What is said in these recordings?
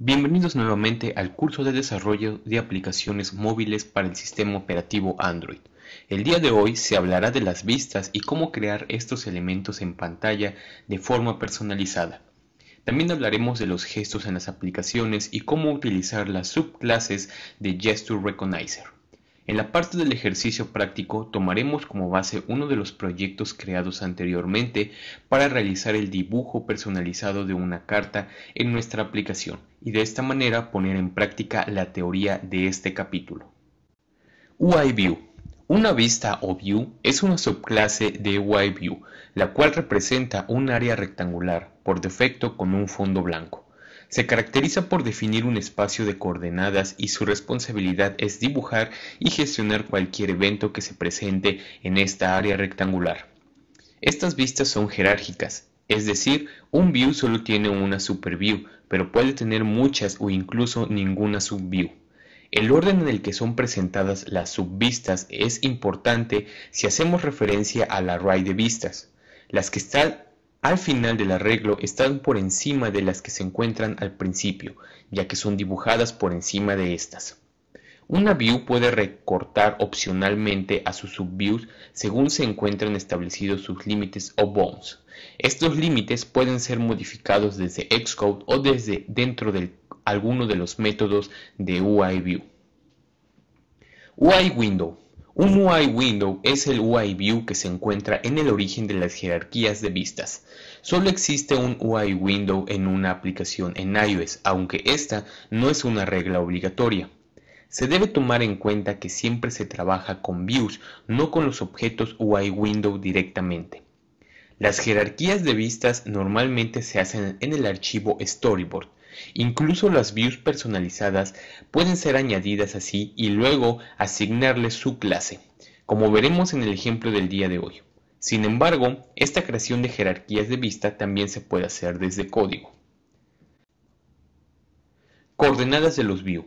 Bienvenidos nuevamente al curso de desarrollo de aplicaciones móviles para el sistema operativo Android. El día de hoy se hablará de las vistas y cómo crear estos elementos en pantalla de forma personalizada. También hablaremos de los gestos en las aplicaciones y cómo utilizar las subclases de Gesture Recognizer. En la parte del ejercicio práctico tomaremos como base uno de los proyectos creados anteriormente para realizar el dibujo personalizado de una carta en nuestra aplicación y de esta manera poner en práctica la teoría de este capítulo. UI View una vista o view es una subclase de UI View, la cual representa un área rectangular, por defecto con un fondo blanco. Se caracteriza por definir un espacio de coordenadas y su responsabilidad es dibujar y gestionar cualquier evento que se presente en esta área rectangular. Estas vistas son jerárquicas, es decir, un view solo tiene una superview, pero puede tener muchas o incluso ninguna subview. El orden en el que son presentadas las subvistas es importante si hacemos referencia al array de vistas. Las que están al final del arreglo están por encima de las que se encuentran al principio, ya que son dibujadas por encima de estas. Una view puede recortar opcionalmente a sus subviews según se encuentren establecidos sus límites o bounds. Estos límites pueden ser modificados desde Xcode o desde dentro de alguno de los métodos de UI View. Window un UI Window es el UI View que se encuentra en el origen de las jerarquías de vistas. Solo existe un UI Window en una aplicación en iOS, aunque esta no es una regla obligatoria. Se debe tomar en cuenta que siempre se trabaja con views, no con los objetos UI Window directamente. Las jerarquías de vistas normalmente se hacen en el archivo Storyboard, Incluso las views personalizadas pueden ser añadidas así y luego asignarles su clase, como veremos en el ejemplo del día de hoy. Sin embargo, esta creación de jerarquías de vista también se puede hacer desde código. Coordenadas de los view.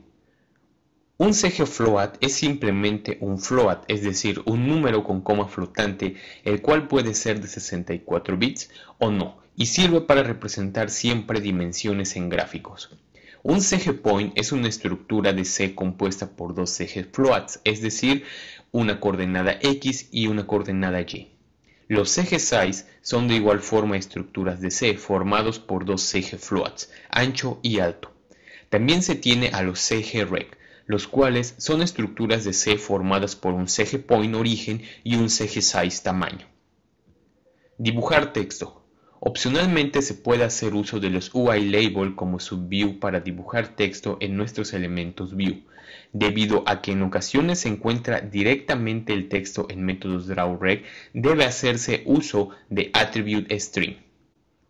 Un CGFloat float es simplemente un float, es decir, un número con coma flotante, el cual puede ser de 64 bits o no y sirve para representar siempre dimensiones en gráficos. Un CG point es una estructura de C compuesta por dos ejes floats, es decir, una coordenada X y una coordenada Y. Los ejes size son de igual forma estructuras de C formados por dos CG floats, ancho y alto. También se tiene a los CG los cuales son estructuras de C formadas por un CG point origen y un CG size tamaño. Dibujar texto. Opcionalmente se puede hacer uso de los UI Label como subview para dibujar texto en nuestros elementos view, debido a que en ocasiones se encuentra directamente el texto en métodos DrawReg, debe hacerse uso de Attribute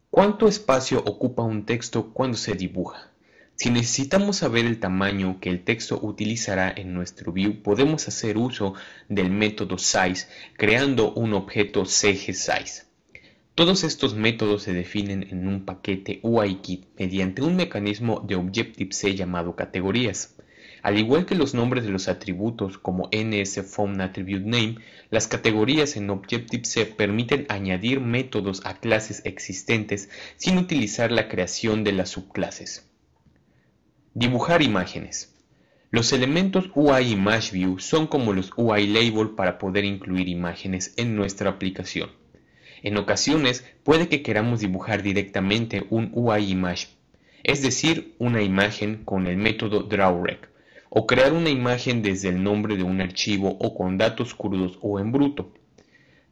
¿Cuánto espacio ocupa un texto cuando se dibuja? Si necesitamos saber el tamaño que el texto utilizará en nuestro view, podemos hacer uso del método size creando un objeto cgSize. Todos estos métodos se definen en un paquete UIKit mediante un mecanismo de Objective-C llamado categorías. Al igual que los nombres de los atributos como NSFormAttributeName, las categorías en Objective-C permiten añadir métodos a clases existentes sin utilizar la creación de las subclases. Dibujar imágenes. Los elementos UI son como los UILabel para poder incluir imágenes en nuestra aplicación. En ocasiones puede que queramos dibujar directamente un UI image, es decir, una imagen con el método drawRec, o crear una imagen desde el nombre de un archivo o con datos crudos o en bruto.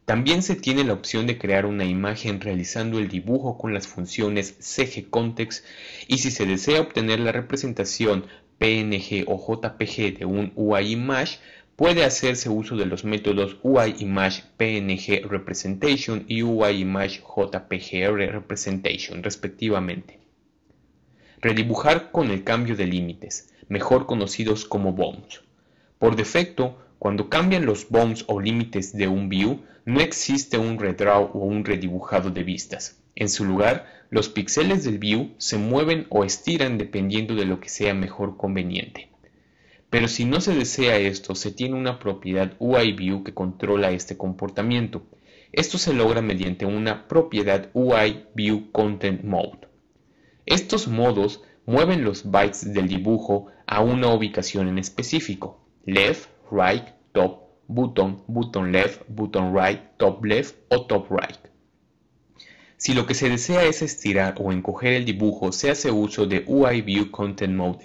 También se tiene la opción de crear una imagen realizando el dibujo con las funciones cgcontext y si se desea obtener la representación PNG o JPG de un UI image, puede hacerse uso de los métodos UIImagePNGRepresentation Representation y UI Representation, respectivamente. Redibujar con el cambio de límites, mejor conocidos como bounds. Por defecto, cuando cambian los bounds o límites de un view, no existe un redraw o un redibujado de vistas. En su lugar, los píxeles del view se mueven o estiran dependiendo de lo que sea mejor conveniente. Pero si no se desea esto, se tiene una propiedad UIView que controla este comportamiento. Esto se logra mediante una propiedad UIViewContentMode. Estos modos mueven los bytes del dibujo a una ubicación en específico. Left, right, top, button, button left, button right, top left o top right. Si lo que se desea es estirar o encoger el dibujo, se hace uso de UI Content Mode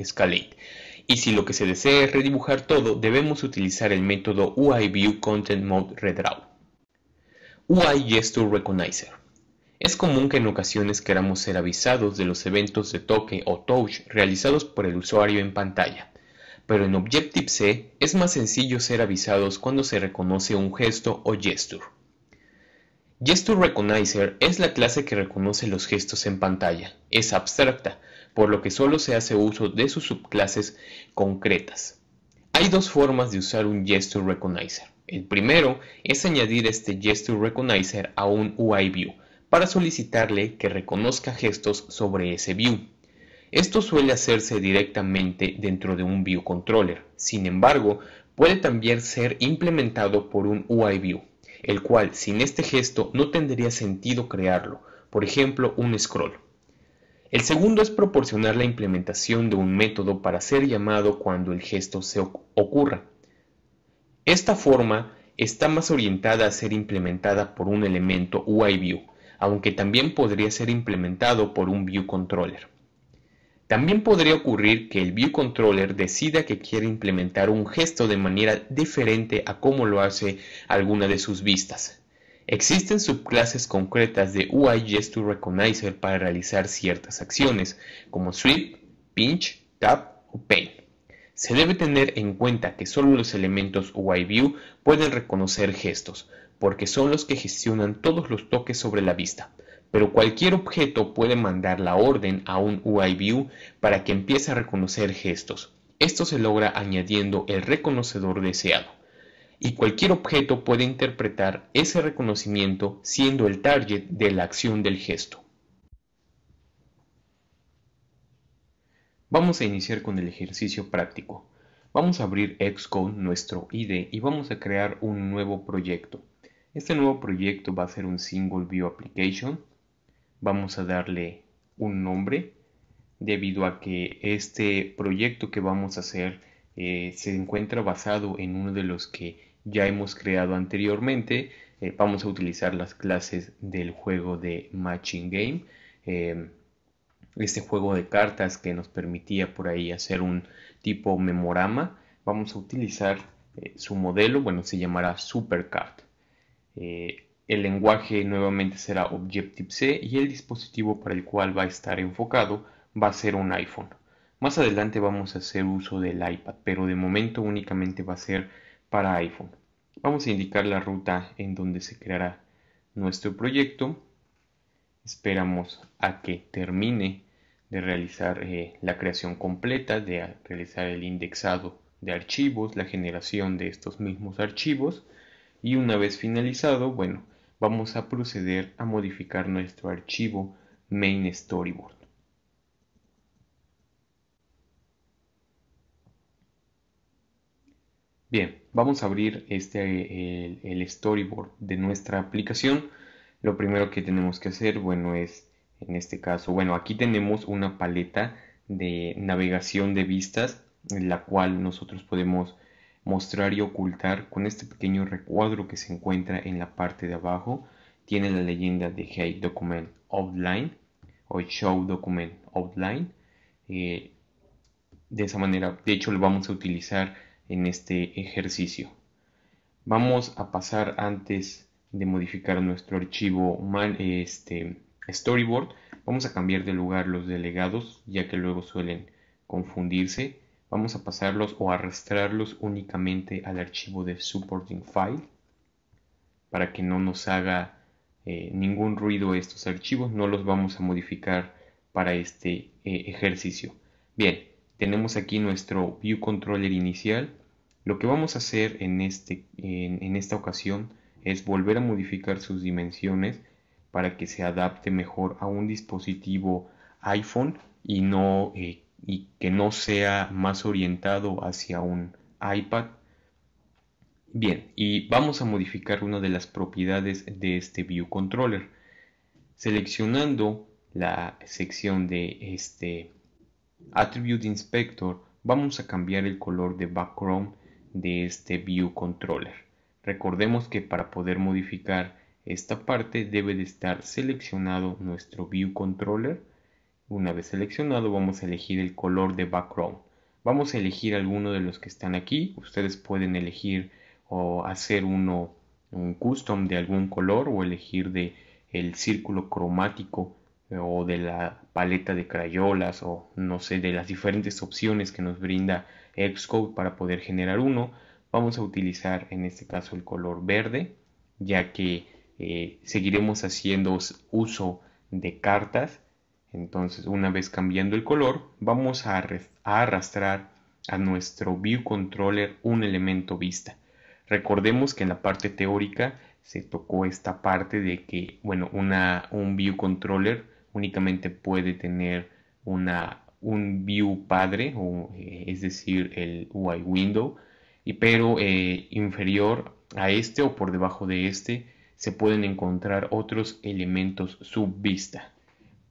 y si lo que se desea es redibujar todo, debemos utilizar el método UI View Content Mode Redraw. UI Gesture Recognizer. Es común que en ocasiones queramos ser avisados de los eventos de toque o touch realizados por el usuario en pantalla, pero en Objective-C es más sencillo ser avisados cuando se reconoce un gesto o gesture. Gesture Recognizer es la clase que reconoce los gestos en pantalla, es abstracta, por lo que solo se hace uso de sus subclases concretas. Hay dos formas de usar un Gesture Recognizer. El primero es añadir este Gesture Recognizer a un UI View para solicitarle que reconozca gestos sobre ese view. Esto suele hacerse directamente dentro de un View Controller. Sin embargo, puede también ser implementado por un UI View, el cual sin este gesto no tendría sentido crearlo, por ejemplo un scroll. El segundo es proporcionar la implementación de un método para ser llamado cuando el gesto se ocurra. Esta forma está más orientada a ser implementada por un elemento UIView, aunque también podría ser implementado por un ViewController. También podría ocurrir que el ViewController decida que quiere implementar un gesto de manera diferente a como lo hace alguna de sus vistas. Existen subclases concretas de UI Gesture Recognizer para realizar ciertas acciones, como sweep, pinch, tap o paint. Se debe tener en cuenta que solo los elementos UIView pueden reconocer gestos, porque son los que gestionan todos los toques sobre la vista. Pero cualquier objeto puede mandar la orden a un UIView para que empiece a reconocer gestos. Esto se logra añadiendo el reconocedor deseado y cualquier objeto puede interpretar ese reconocimiento siendo el target de la acción del gesto. Vamos a iniciar con el ejercicio práctico. Vamos a abrir Xcode, nuestro IDE, y vamos a crear un nuevo proyecto. Este nuevo proyecto va a ser un Single View Application. Vamos a darle un nombre debido a que este proyecto que vamos a hacer eh, se encuentra basado en uno de los que ya hemos creado anteriormente. Eh, vamos a utilizar las clases del juego de Matching Game. Eh, este juego de cartas que nos permitía por ahí hacer un tipo memorama. Vamos a utilizar eh, su modelo, bueno, se llamará Supercard. el lenguaje nuevamente será Objective-C y el dispositivo para el cual va a estar enfocado va a ser un iPhone. Más adelante vamos a hacer uso del iPad, pero de momento únicamente va a ser para iPhone. Vamos a indicar la ruta en donde se creará nuestro proyecto. Esperamos a que termine de realizar eh, la creación completa, de realizar el indexado de archivos, la generación de estos mismos archivos y una vez finalizado, bueno, vamos a proceder a modificar nuestro archivo main storyboard. Bien, Vamos a abrir este, el, storyboard de nuestra aplicación. Lo primero que tenemos que hacer, bueno, es en este caso, bueno, aquí tenemos una paleta de navegación de vistas, en la cual nosotros podemos mostrar y ocultar con este pequeño recuadro que se encuentra en la parte de abajo. Tiene la leyenda de Hey Document Outline o Show Document Outline. Eh, de esa manera, de hecho, lo vamos a utilizar en este ejercicio. Vamos a pasar antes de modificar nuestro archivo este, storyboard. Vamos a cambiar de lugar los delegados ya que luego suelen confundirse. Vamos a pasarlos o arrastrarlos únicamente al archivo de supporting file para que no nos haga eh, ningún ruido estos archivos. No los vamos a modificar para este eh, ejercicio. Bien, tenemos aquí nuestro view controller inicial lo que vamos a hacer en, este, en, esta ocasión es volver a modificar sus dimensiones para que se adapte mejor a un dispositivo iPhone y, no, eh, y que no sea más orientado hacia un iPad. Bien, y vamos a modificar una de las propiedades de este View Controller. Seleccionando la sección de este Attribute Inspector, vamos a cambiar el color de background de este view controller. Recordemos que para poder modificar esta parte debe de estar seleccionado nuestro view controller. Una vez seleccionado vamos a elegir el color de background. Vamos a elegir alguno de los que están aquí. Ustedes pueden elegir o hacer uno un custom de algún color o elegir de el círculo cromático eh, o de la paleta de crayolas o no sé de las diferentes opciones que nos brinda Xcode para poder generar uno. Vamos a utilizar en este caso el color verde, ya que eh, seguiremos haciendo uso de cartas. Entonces, una vez cambiando el color, vamos a, arrastrar a nuestro view controller un elemento vista. Recordemos que en la parte teórica se tocó esta parte de que, bueno, una, un view controller únicamente puede tener una un view padre, o, eh, es decir, el UI window, y, pero eh, inferior a este o por debajo de este se pueden encontrar otros elementos subvista.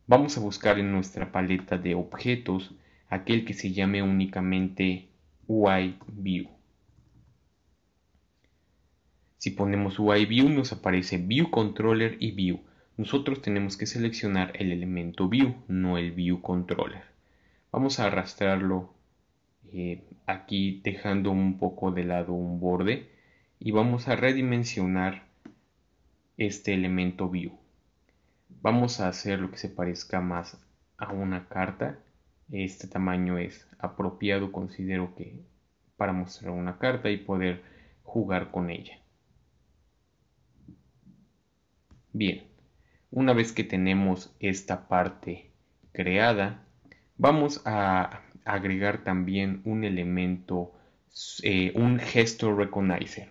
Vamos a buscar en nuestra paleta de objetos aquel que se llame únicamente UI View. Si ponemos UI View nos aparece View Controller y View. Nosotros tenemos que seleccionar el elemento View, no el View Controller. Vamos a arrastrarlo eh, aquí dejando un poco de lado un borde y vamos a redimensionar este elemento view. Vamos a hacer lo que se parezca más a una carta. Este tamaño es apropiado, considero que para mostrar una carta y poder jugar con ella. Bien, una vez que tenemos esta parte creada, Vamos a agregar también un elemento, eh, un gesto recognizer.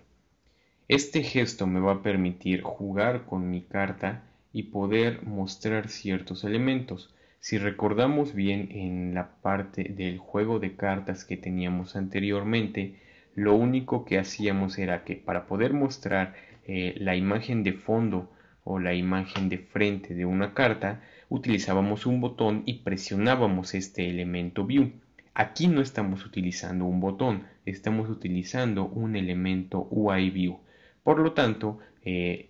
Este gesto me va a permitir jugar con mi carta y poder mostrar ciertos elementos. Si recordamos bien en la parte del juego de cartas que teníamos anteriormente, lo único que hacíamos era que para poder mostrar eh, la imagen de fondo o la imagen de frente de una carta, utilizábamos un botón y presionábamos este elemento view. Aquí no estamos utilizando un botón, estamos utilizando un elemento UI view. Por lo tanto, eh,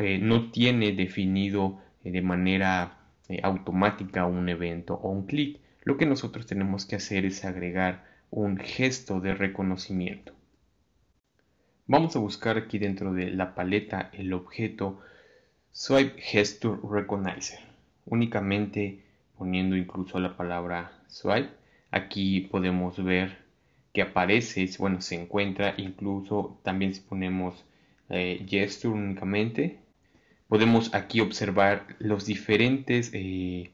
eh, no tiene definido eh, de manera automática un evento o un clic. Lo que nosotros tenemos que hacer es agregar un gesto de reconocimiento. Vamos a buscar aquí dentro de la paleta el objeto Swipe Gesture Recognizer únicamente poniendo incluso la palabra swipe. Aquí podemos ver que aparece, bueno, se encuentra incluso también si ponemos eh, gesture únicamente. Podemos aquí observar los diferentes eh,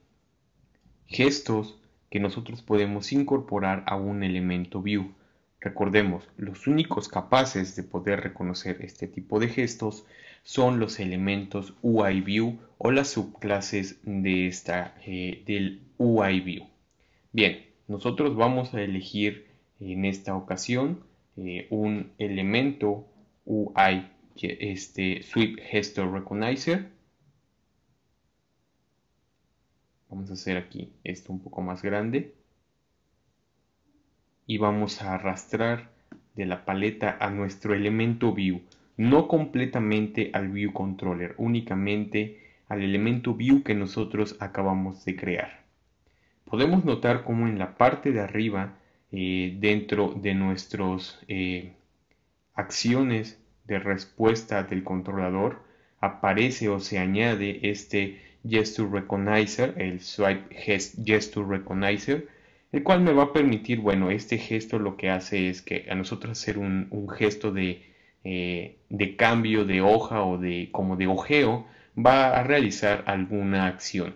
gestos que nosotros podemos incorporar a un elemento view. Recordemos, los únicos capaces de poder reconocer este tipo de gestos son los elementos UIView o las subclases de esta, eh, del UIView. Bien, nosotros vamos a elegir en esta ocasión eh, un elemento UI, que este Sweep Gesture Recognizer. Vamos a hacer aquí esto un poco más grande. Y vamos a arrastrar de la paleta a nuestro elemento View no completamente al view controller, únicamente al elemento view que nosotros acabamos de crear. Podemos notar como en la parte de arriba, eh, dentro de nuestras eh, acciones de respuesta del controlador, aparece o se añade este gesture recognizer, el swipe gesture recognizer, el cual me va a permitir, bueno, este gesto lo que hace es que a nosotros hacer un gesto de eh, de cambio de hoja o de como de ojeo va a realizar alguna acción.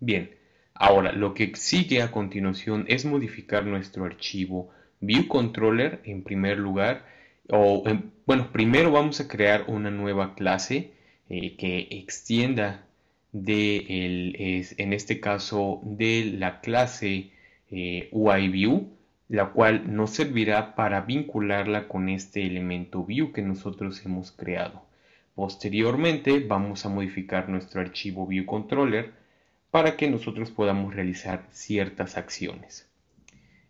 Bien, ahora lo que sigue a continuación es modificar nuestro archivo ViewController en primer lugar o em, bueno primero vamos a crear una nueva clase eh, que extienda de el, en este caso de la clase eh, UIView la cual nos servirá para vincularla con este elemento view que nosotros hemos creado. Posteriormente vamos a modificar nuestro archivo view controller para que nosotros podamos realizar ciertas acciones.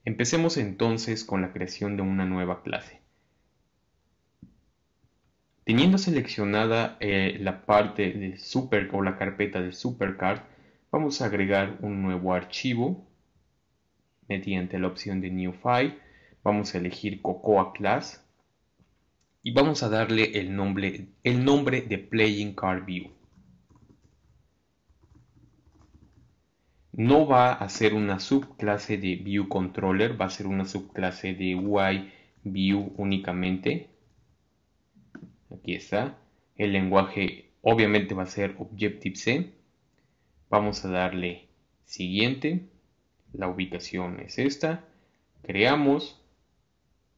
Empecemos entonces con la creación de una nueva clase. Teniendo seleccionada eh, la parte de super o la carpeta de supercard, vamos a agregar un nuevo archivo mediante la opción de New File. Vamos a elegir Cocoa Class y vamos a darle el nombre, el nombre de Playing Card View. No va a ser una subclase de View Controller, va a ser una subclase de UI View únicamente. Aquí está. El lenguaje obviamente va a ser Objective-C. Vamos a darle siguiente la ubicación es esta, creamos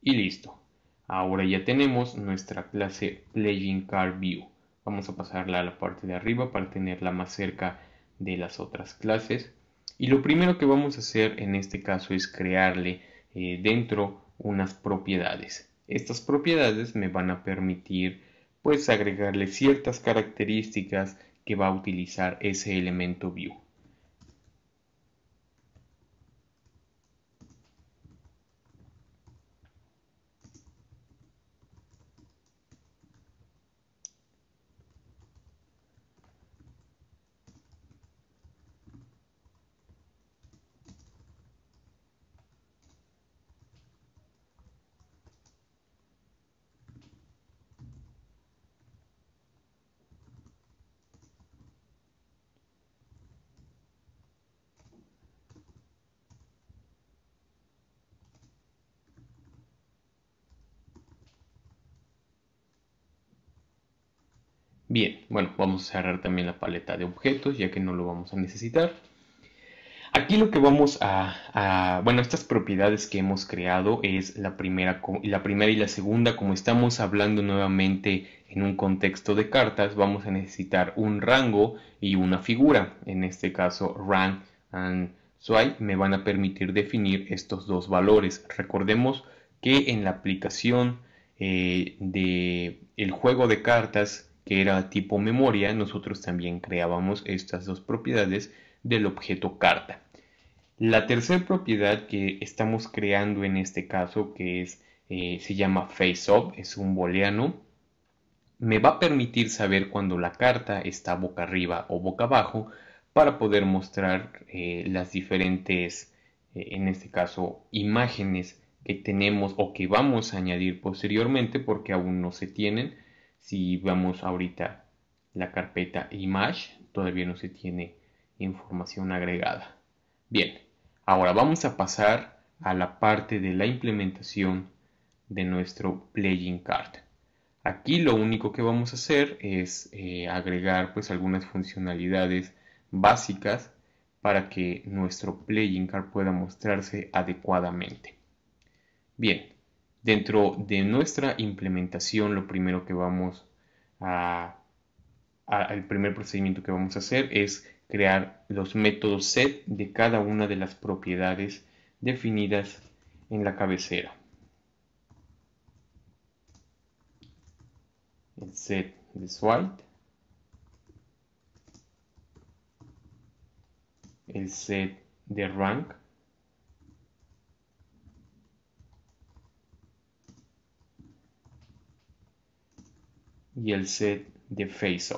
y listo. Ahora ya tenemos nuestra clase Playing Card View. Vamos a pasarla a la parte de arriba para tenerla más cerca de las otras clases. Y lo primero que vamos a hacer en este caso es crearle eh, dentro unas propiedades. Estas propiedades me van a permitir pues agregarle ciertas características que va a utilizar ese elemento view. Bien, bueno, vamos a cerrar también la paleta de objetos ya que no lo vamos a necesitar. Aquí lo que vamos a, bueno, estas propiedades que hemos creado es la primera, la primera y la segunda. Como estamos hablando nuevamente en un contexto de cartas, vamos a necesitar un rango y una figura. En este caso, rank and swipe me van a permitir definir estos dos valores. Recordemos que en la aplicación eh, del juego de cartas que era tipo memoria, nosotros también creábamos estas dos propiedades del objeto carta. La tercera propiedad que estamos creando en este caso, que es, eh, se llama up es un booleano, me va a permitir saber cuando la carta está boca arriba o boca abajo para poder mostrar eh, las diferentes, eh, en este caso, imágenes que tenemos o que vamos a añadir posteriormente porque aún no se tienen si vamos ahorita la carpeta image, todavía no se tiene información agregada. Bien, ahora vamos a pasar a la parte de la implementación de nuestro playing card. Aquí lo único que vamos a hacer es eh, agregar pues algunas funcionalidades básicas para que nuestro playing card pueda mostrarse adecuadamente. Bien, Dentro de nuestra implementación, lo primero que vamos a, el primer procedimiento que vamos a hacer es crear los métodos set de cada una de las propiedades definidas en la cabecera. El set de swipe, el set de rank, y el set de face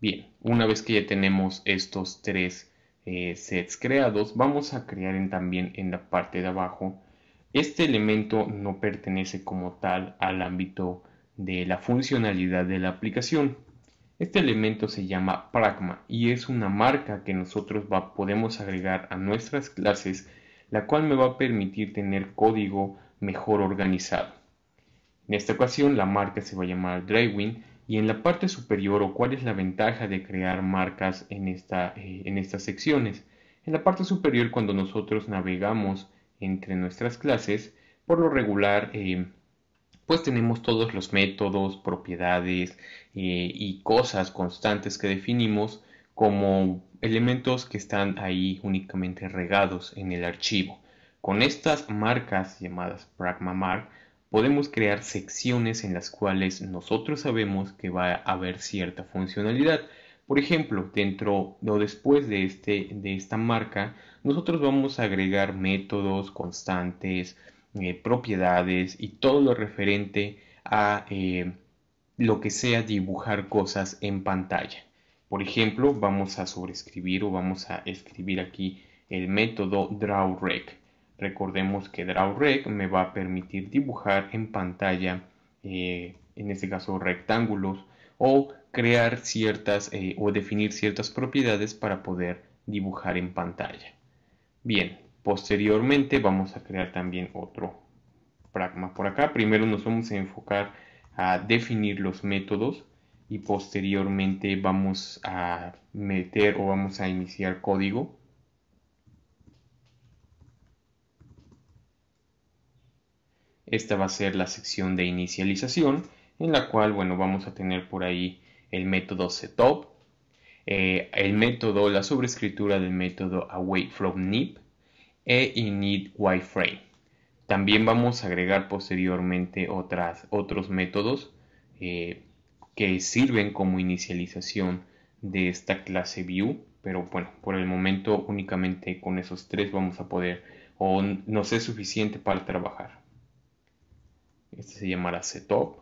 Bien, una vez que ya tenemos estos tres eh, sets creados, vamos a crear también en la parte de abajo. Este elemento no pertenece como tal al ámbito de la funcionalidad de la aplicación. Este elemento se llama Pragma y es una marca que nosotros podemos agregar a nuestras clases, la cual me va a permitir tener código mejor organizado. En esta ocasión la marca se va a llamar Drywin y en la parte superior o cuál es la ventaja de crear marcas en, eh, estas secciones. En la parte superior cuando nosotros navegamos entre nuestras clases, por lo regular eh, pues tenemos todos los métodos, propiedades eh, y cosas constantes que definimos como elementos que están ahí únicamente regados en el archivo. Con estas marcas llamadas pragma mark podemos crear secciones en las cuales nosotros sabemos que va a haber cierta funcionalidad. Por ejemplo, dentro o después de, este, de esta marca, nosotros vamos a agregar métodos, constantes, eh, propiedades y todo lo referente a eh, lo que sea dibujar cosas en pantalla. Por ejemplo, vamos a sobreescribir o vamos a escribir aquí el método drawRec. Recordemos que DrawRec me va a permitir dibujar en pantalla, eh, en este caso rectángulos, o crear ciertas eh, o definir ciertas propiedades para poder dibujar en pantalla. Bien, posteriormente vamos a crear también otro pragma por acá. Primero nos vamos a enfocar a definir los métodos y posteriormente vamos a meter o vamos a iniciar código Esta va a ser la sección de inicialización en la cual, bueno, vamos a tener por ahí el método setup, eh, el método, la sobrescritura del método away from nip e init wireframe. También vamos a agregar posteriormente otras, otros métodos eh, que sirven como inicialización de esta clase view, pero bueno, por el momento únicamente con esos tres vamos a poder o no sé, suficiente para trabajar. Este se llamará setup.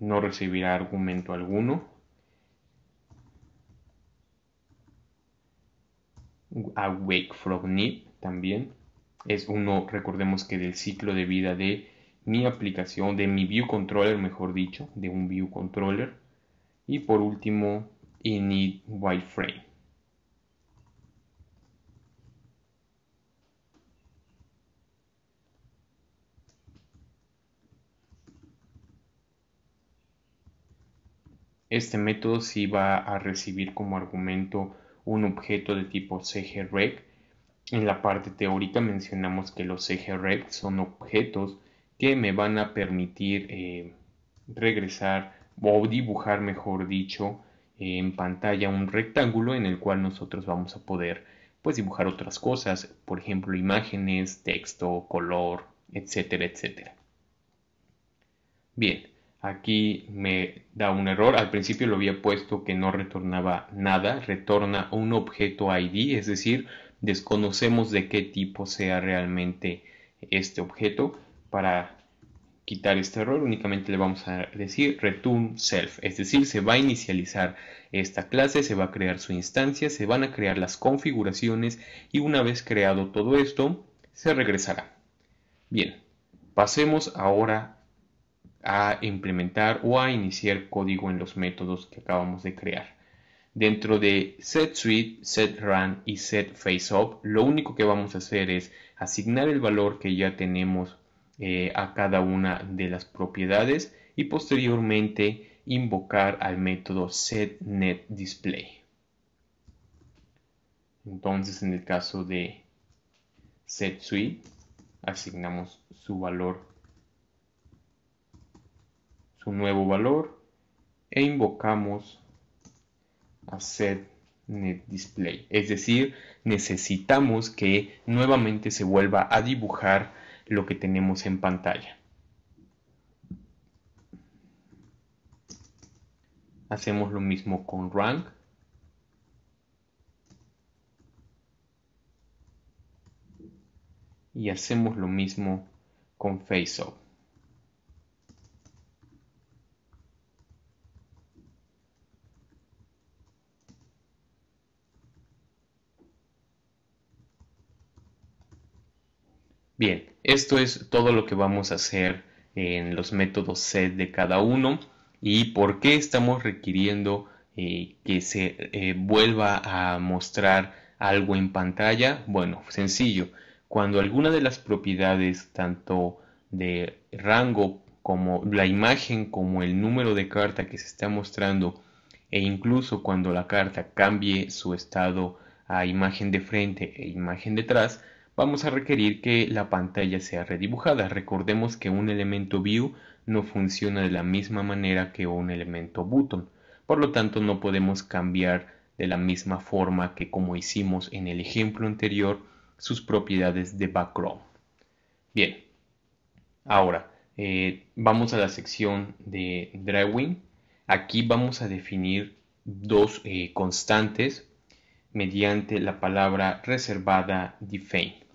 No recibirá argumento alguno. Awake from también. Es uno, recordemos que del ciclo de vida de mi aplicación, de mi view controller, mejor dicho, de un view controller. Y por último, init Este método sí va a recibir como argumento un objeto de tipo CGREC. E en la parte teórica mencionamos que los CGREC e son objetos que me van a permitir eh, regresar o dibujar, mejor dicho, en pantalla un rectángulo en el cual nosotros vamos a poder pues dibujar otras cosas, por ejemplo, imágenes, texto, color, etcétera, etcétera. Bien, Aquí me da un error. Al principio lo había puesto que no retornaba nada. Retorna un objeto ID, es decir, desconocemos de qué tipo sea realmente este objeto. Para quitar este error únicamente le vamos a decir return self. Es decir, se va a inicializar esta clase, se va a crear su instancia, se van a crear las configuraciones y una vez creado todo esto, se regresará. Bien, pasemos ahora a implementar o a iniciar código en los métodos que acabamos de crear. Dentro de setSuite, setRun y setFaceOp, lo único que vamos a hacer es asignar el valor que ya tenemos eh, a cada una de las propiedades y posteriormente invocar al método setNetDisplay. Entonces, en el caso de setSuite, asignamos su valor su nuevo valor e invocamos a set net display es decir necesitamos que nuevamente se vuelva a dibujar lo que tenemos en pantalla hacemos lo mismo con rank y hacemos lo mismo con face Bien, esto es todo lo que vamos a hacer en los métodos set de cada uno y por qué estamos requiriendo eh, que se eh, vuelva a mostrar algo en pantalla. Bueno, sencillo, cuando alguna de las propiedades tanto de rango como la imagen como el número de carta que se está mostrando e incluso cuando la carta cambie su estado a imagen de frente e imagen detrás, vamos a requerir que la pantalla sea redibujada. Recordemos que un elemento view no funciona de la misma manera que un elemento button. Por lo tanto, no podemos cambiar de la misma forma que como hicimos en el ejemplo anterior sus propiedades de background. Bien, ahora eh, vamos a la sección de drawing. Aquí vamos a definir dos eh, constantes mediante la palabra reservada define.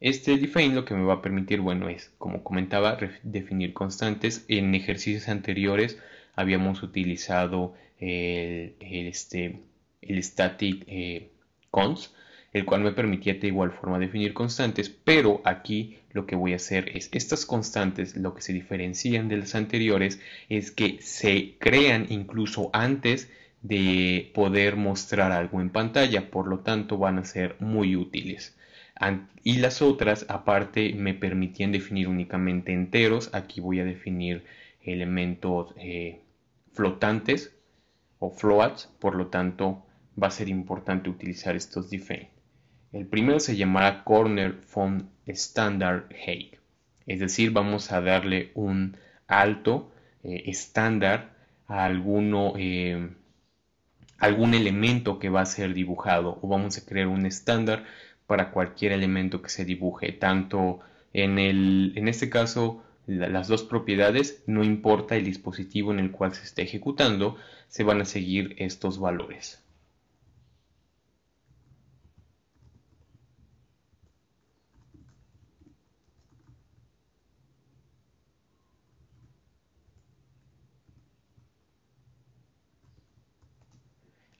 Este define lo que me va a permitir, bueno, es, como comentaba, definir constantes. En ejercicios anteriores habíamos utilizado el, este, static eh, const, el cual me permitía de igual forma definir constantes, pero aquí lo que voy a hacer es, estas constantes, lo que se diferencian de las anteriores es que se crean incluso antes de poder mostrar algo en pantalla, por lo tanto van a ser muy útiles y las otras aparte me permitían definir únicamente enteros. Aquí voy a definir elementos eh, flotantes o floats, por lo tanto va a ser importante utilizar estos define. El primero se llamará corner font standard height, es decir, vamos a darle un alto eh, estándar a alguno, eh, algún elemento que va a ser dibujado o vamos a crear un estándar para cualquier elemento que se dibuje, tanto en, el, en este caso las dos propiedades, no importa el dispositivo en el cual se esté ejecutando, se van a seguir estos valores.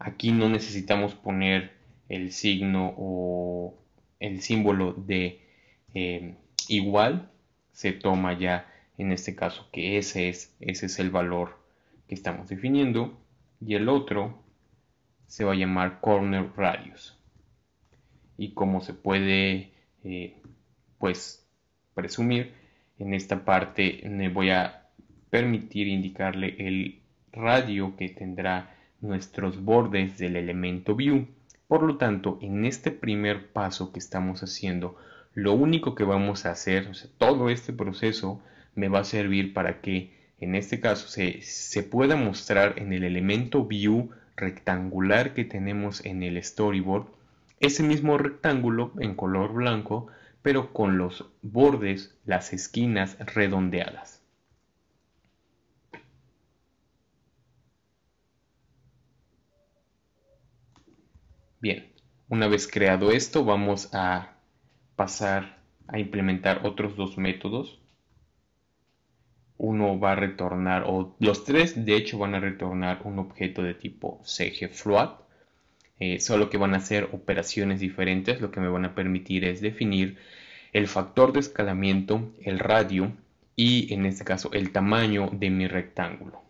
Aquí no necesitamos poner el signo o el símbolo de eh, igual, se toma ya en este caso que ese es, ese es el valor que estamos definiendo y el otro se va a llamar corner radius y como se puede eh, pues presumir en esta parte me voy a permitir indicarle el radio que tendrá nuestros bordes del elemento view por lo tanto, en este primer paso que estamos haciendo, lo único que vamos a hacer, o sea, todo este proceso me va a servir para que en este caso se, se pueda mostrar en el elemento view rectangular que tenemos en el storyboard, ese mismo rectángulo en color blanco, pero con los bordes, las esquinas redondeadas. Bien, una vez creado esto, vamos a pasar a implementar otros dos métodos. Uno va a retornar, o los tres de hecho van a retornar un objeto de tipo cgfloat, eh, solo que van a hacer operaciones diferentes, lo que me van a permitir es definir el factor de escalamiento, el radio y en este caso el tamaño de mi rectángulo.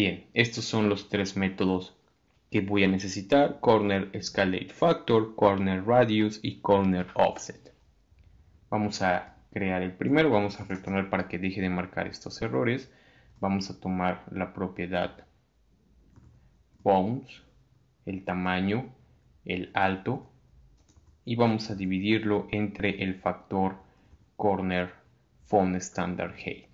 Bien, estos son los tres métodos que voy a necesitar, Corner escalate Factor, Corner Radius y Corner Offset. Vamos a crear el primero, vamos a retornar para que deje de marcar estos errores. Vamos a tomar la propiedad bounds, el tamaño, el alto y vamos a dividirlo entre el factor corner font standard height.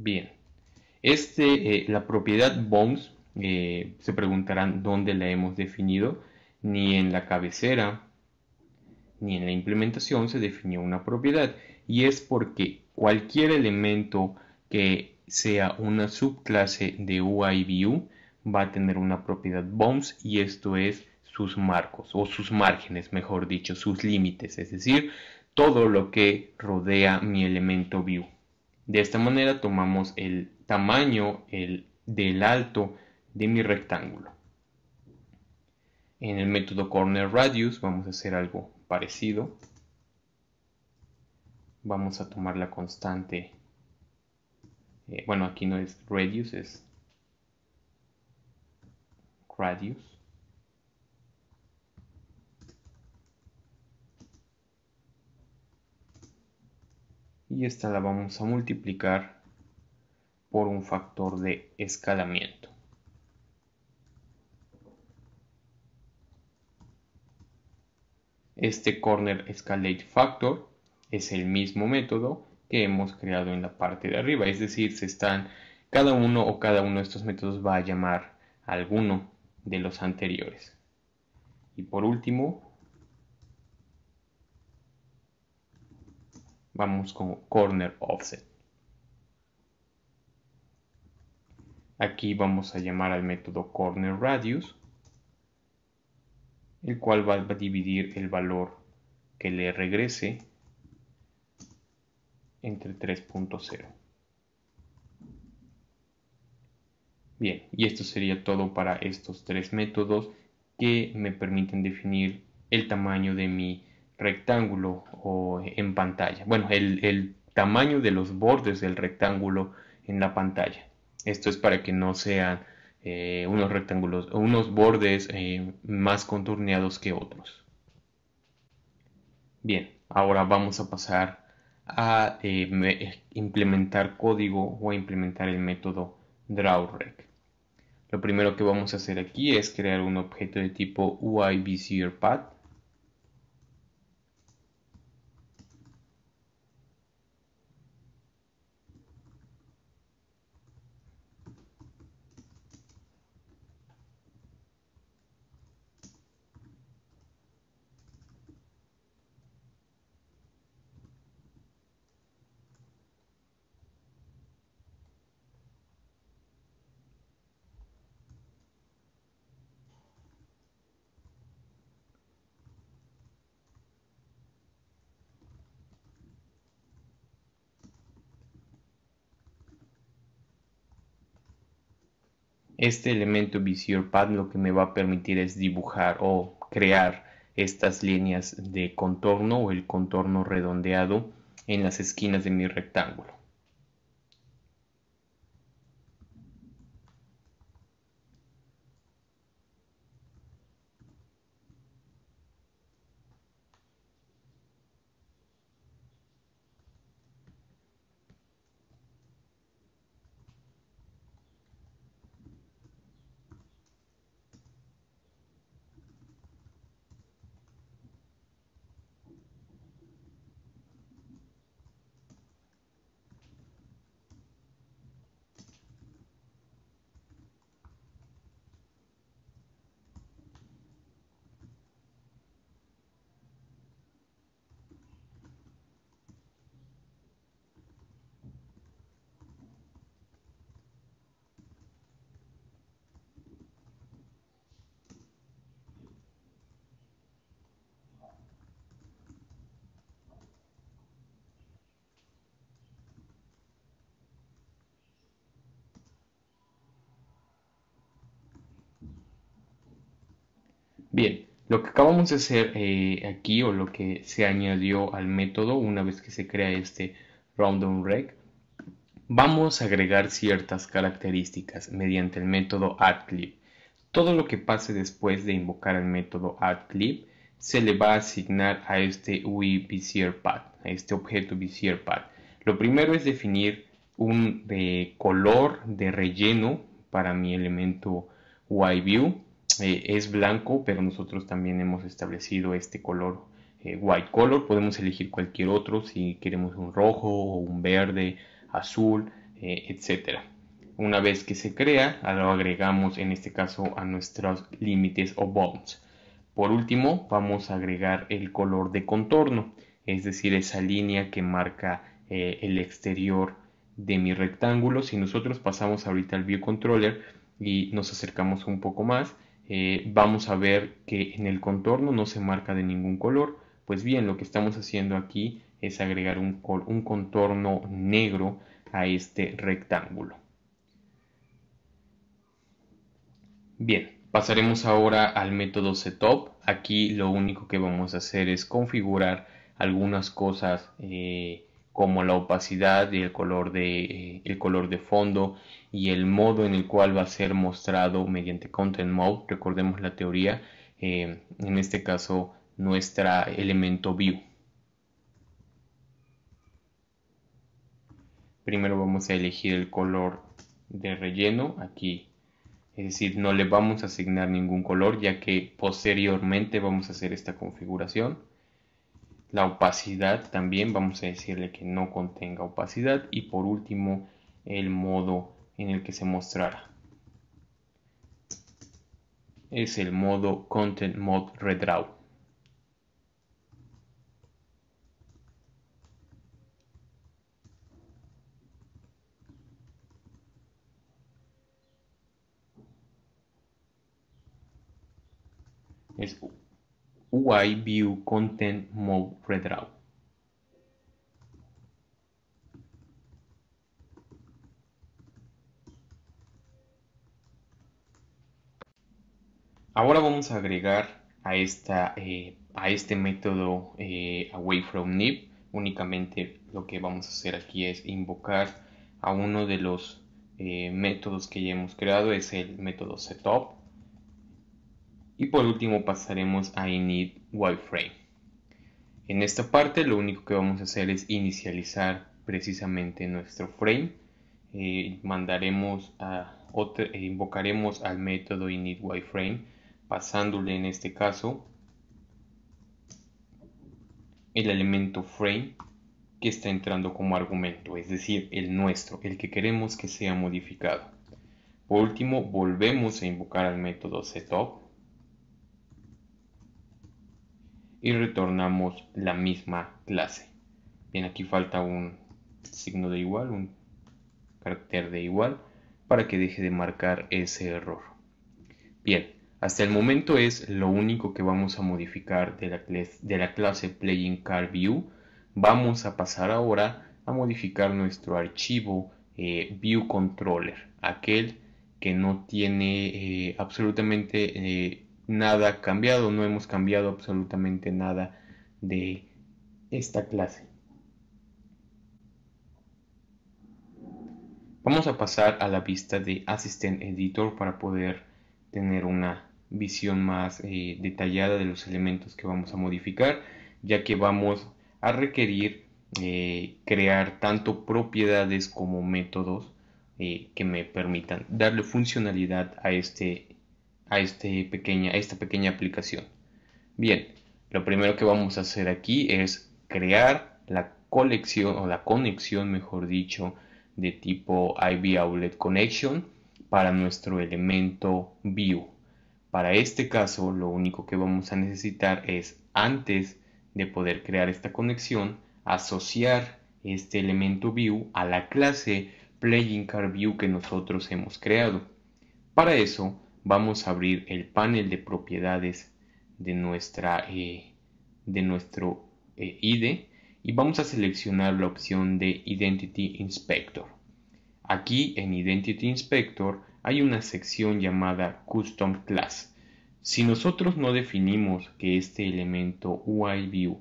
Bien, este, eh, la propiedad bounds, eh, se preguntarán dónde la hemos definido, ni en la cabecera, ni en la implementación se definió una propiedad, y es porque cualquier elemento que sea una subclase de UIView va a tener una propiedad bounds y esto es sus marcos o sus márgenes, mejor dicho, sus límites, es decir, todo lo que rodea mi elemento view. De esta manera tomamos el tamaño el, del alto de mi rectángulo. En el método corner radius vamos a hacer algo parecido. Vamos a tomar la constante, eh, bueno aquí no es radius, es radius. y esta la vamos a multiplicar por un factor de escalamiento. Este corner escalate factor es el mismo método que hemos creado en la parte de arriba, es decir, se están cada uno o cada uno de estos métodos va a llamar alguno de los anteriores. Y por último, Vamos con corner offset. Aquí vamos a llamar al método corner radius, el cual va a dividir el valor que le regrese entre 3.0. Bien, y esto sería todo para estos tres métodos que me permiten definir el tamaño de mi rectángulo o en pantalla. Bueno, el, tamaño de los bordes del rectángulo en la pantalla. Esto es para que no sean eh, unos rectángulos, unos bordes eh, más contorneados que otros. Bien, ahora vamos a pasar a eh, implementar código o a implementar el método drawRec. Lo primero que vamos a hacer aquí es crear un objeto de tipo UIBCRPath Este elemento Visior Pad lo que me va a permitir es dibujar o crear estas líneas de contorno o el contorno redondeado en las esquinas de mi rectángulo. vamos a hacer eh, aquí o lo que se añadió al método una vez que se crea este random vamos a agregar ciertas características mediante el método addClip. Todo lo que pase después de invocar el método addClip se le va a asignar a este UI a este objeto Bezier Lo primero es definir un eh, color de relleno para mi elemento UI View eh, es blanco, pero nosotros también hemos establecido este color eh, white color. Podemos elegir cualquier otro si queremos un rojo o un verde, azul, etc. Eh, etcétera. Una vez que se crea, lo agregamos en este caso a nuestros límites o bounds. Por último, vamos a agregar el color de contorno, es decir, esa línea que marca el exterior de mi rectángulo. Si nosotros pasamos ahorita al View Controller y nos acercamos un poco más, eh, vamos a ver que en el contorno no se marca de ningún color. Pues bien, lo que estamos haciendo aquí es agregar un, un contorno negro a este rectángulo. Bien, pasaremos ahora al método setup. Aquí lo único que vamos a hacer es configurar algunas cosas eh, como la opacidad y el color de, el color de fondo y el modo en el cual va a ser mostrado mediante content mode recordemos la teoría eh, en este caso nuestra elemento view primero vamos a elegir el color de relleno aquí es decir no le vamos a asignar ningún color ya que posteriormente vamos a hacer esta configuración la opacidad también vamos a decirle que no contenga opacidad y por último el modo en el que se mostrará es el modo content mode redraw es UI View Content Mode Redraw. Ahora vamos a agregar a, esta, eh, a este método eh, away from nib. Únicamente lo que vamos a hacer aquí es invocar a uno de los eh, métodos que ya hemos creado, es el método setup. Y por último pasaremos a init En esta parte lo único que vamos a hacer es inicializar precisamente nuestro frame. Eh, mandaremos a eh, invocaremos al método init pasándole en este caso el elemento frame que está entrando como argumento, es decir, el nuestro, el que queremos que sea modificado. Por último, volvemos a invocar al método setup y retornamos la misma clase. Bien, aquí falta un signo de igual, un carácter de igual, para que deje de marcar ese error. Bien, hasta el momento es lo único que vamos a modificar de la, de la clase Playing Car View. Vamos a pasar ahora a modificar nuestro archivo ViewController, eh, View Controller, aquel que no tiene eh, absolutamente eh, nada cambiado, no hemos cambiado absolutamente nada de esta clase. Vamos a pasar a la vista de Assistant Editor para poder tener una visión más eh, detallada de los elementos que vamos a modificar, ya que vamos a requerir eh, crear tanto propiedades como métodos eh, que me permitan darle funcionalidad a este a, este pequeña, esta pequeña aplicación. Bien, lo primero que vamos a hacer aquí es crear la colección o la conexión, mejor dicho, de tipo IV Connection para nuestro elemento view. Para este caso, lo único que vamos a necesitar es antes de poder crear esta conexión, asociar este elemento view a la clase playing que nosotros hemos creado. Para eso, vamos a abrir el panel de propiedades de, nuestra, eh, de nuestro eh, ID y vamos a seleccionar la opción de Identity Inspector. Aquí en Identity Inspector hay una sección llamada Custom Class. Si nosotros no definimos que este elemento UIView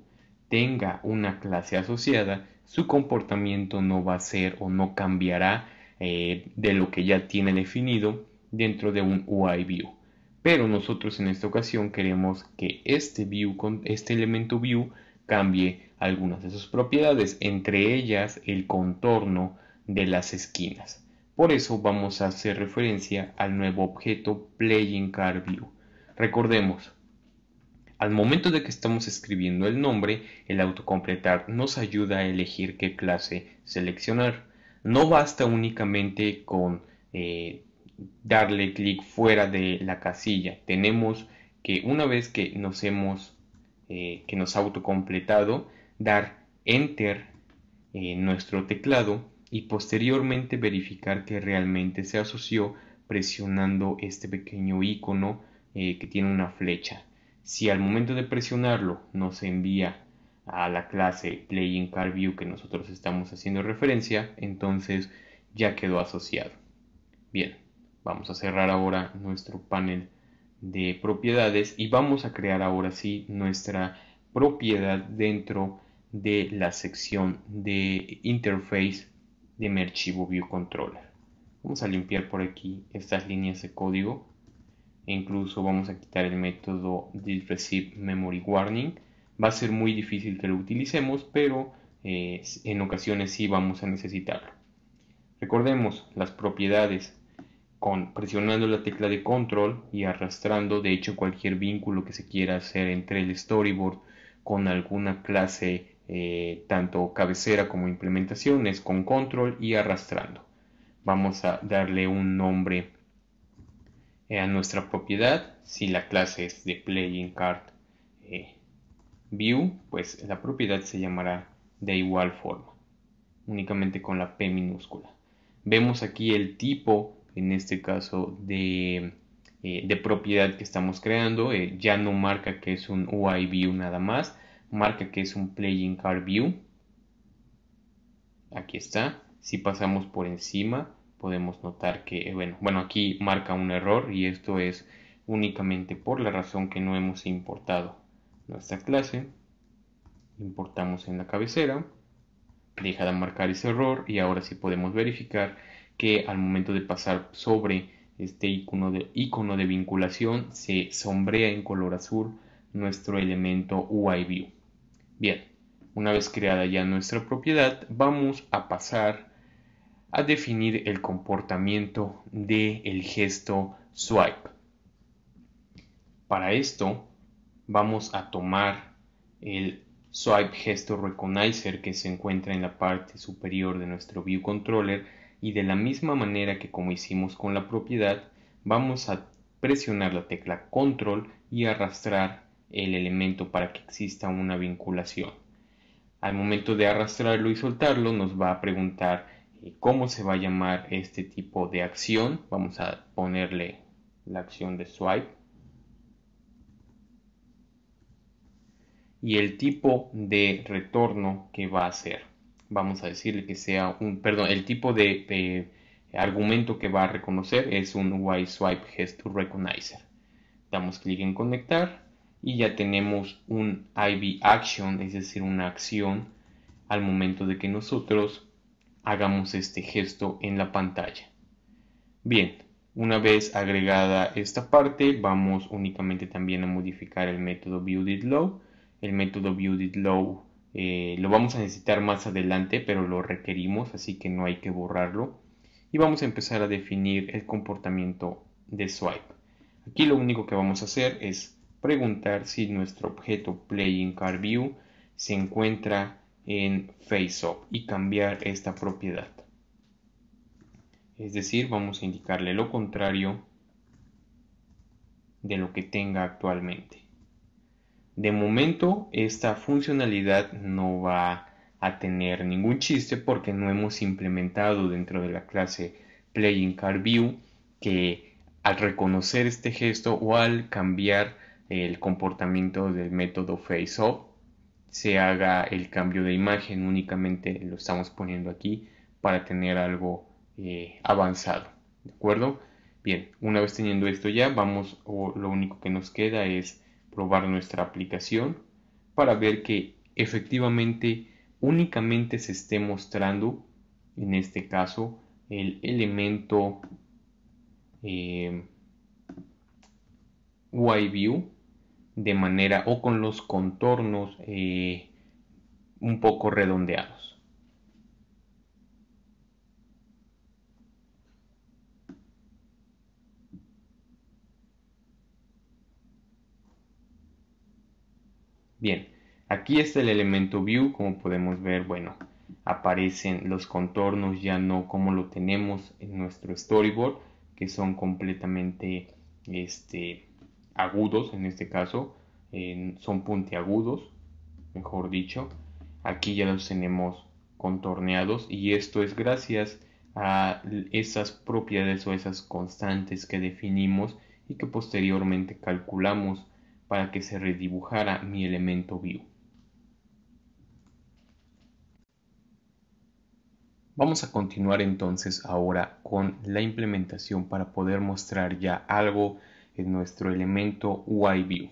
tenga una clase asociada, su comportamiento no va a ser o no cambiará eh, de lo que ya tiene definido dentro de un UI view. Pero nosotros en esta ocasión queremos que este view este elemento view cambie algunas de sus propiedades, entre ellas el contorno de las esquinas. Por eso vamos a hacer referencia al nuevo objeto Playing View. Recordemos, al momento de que estamos escribiendo el nombre, el autocompletar nos ayuda a elegir qué clase seleccionar. No basta únicamente con eh, darle clic fuera de la casilla. Tenemos que una vez que nos hemos eh, que nos ha autocompletado, dar enter en eh, nuestro teclado y posteriormente verificar que realmente se asoció presionando este pequeño icono eh, que tiene una flecha. Si al momento de presionarlo nos envía a la clase Playing Car View que nosotros estamos haciendo referencia, entonces ya quedó asociado. Bien. Vamos a cerrar ahora nuestro panel de propiedades y vamos a crear ahora sí nuestra propiedad dentro de la sección de interface de mi archivo view controller. Vamos a limpiar por aquí estas líneas de código e incluso vamos a quitar el método receive memory warning. Va a ser muy difícil que lo utilicemos, pero eh, en ocasiones sí vamos a necesitarlo. Recordemos, las propiedades con, presionando la tecla de control y arrastrando de hecho cualquier vínculo que se quiera hacer entre el storyboard con alguna clase eh, tanto cabecera como implementaciones con control y arrastrando vamos a darle un nombre eh, a nuestra propiedad si la clase es de playing card eh, view pues la propiedad se llamará de igual forma únicamente con la p minúscula vemos aquí el tipo en este caso eh, de, propiedad que estamos creando. Eh, ya no marca que es un UI View nada más, marca que es un Playing Card View. Aquí está. Si pasamos por encima, podemos notar que, eh, bueno, bueno, aquí marca un error y esto es únicamente por la razón que no hemos importado nuestra clase. Importamos en la cabecera. Deja de marcar ese error y ahora sí podemos verificar que al momento de pasar sobre este icono de, icono de vinculación se sombrea en color azul nuestro elemento view. Bien, una vez creada ya nuestra propiedad, vamos a pasar a definir el comportamiento del el gesto swipe. Para esto, vamos a tomar el swipe gesture recognizer que se encuentra en la parte superior de nuestro view controller y de la misma manera que como hicimos con la propiedad, vamos a presionar la tecla control y arrastrar el elemento para que exista una vinculación. Al momento de arrastrarlo y soltarlo nos va a preguntar eh, cómo se va a llamar este tipo de acción. Vamos a ponerle la acción de swipe. Y el tipo de retorno que va a hacer vamos a decirle que sea un, perdón, el tipo de, argumento que va a reconocer es un Y Swipe Gesture Recognizer. Damos clic en conectar y ya tenemos un IV Action, es decir, una acción al momento de que nosotros hagamos este gesto en la pantalla. Bien, una vez agregada esta parte, vamos únicamente también a modificar el método ViewDidLow. El método ViewDitLow. Eh, lo vamos a necesitar más adelante, pero lo requerimos, así que no hay que borrarlo. Y vamos a empezar a definir el comportamiento de swipe. Aquí lo único que vamos a hacer es preguntar si nuestro objeto playing car view se encuentra en FaceUp y cambiar esta propiedad. Es decir, vamos a indicarle lo contrario de lo que tenga actualmente. De momento esta funcionalidad no va a tener ningún chiste porque no hemos implementado dentro de la clase Playing View que al reconocer este gesto o al cambiar el comportamiento del método FaceOff se haga el cambio de imagen únicamente lo estamos poniendo aquí para tener algo eh, avanzado de acuerdo bien una vez teniendo esto ya vamos o lo único que nos queda es probar nuestra aplicación para ver que efectivamente únicamente se esté mostrando en este caso el elemento eh, YView de manera o con los contornos eh, un poco redondeados. Bien, aquí está el elemento view, como podemos ver, bueno, aparecen los contornos ya no como lo tenemos en nuestro storyboard, que son completamente este, agudos en este caso, son puntiagudos, mejor dicho. Aquí ya los tenemos contorneados y esto es gracias a esas propiedades o esas constantes que definimos y que posteriormente calculamos para que se redibujara mi elemento view. Vamos a continuar entonces ahora con la implementación para poder mostrar ya algo en nuestro elemento view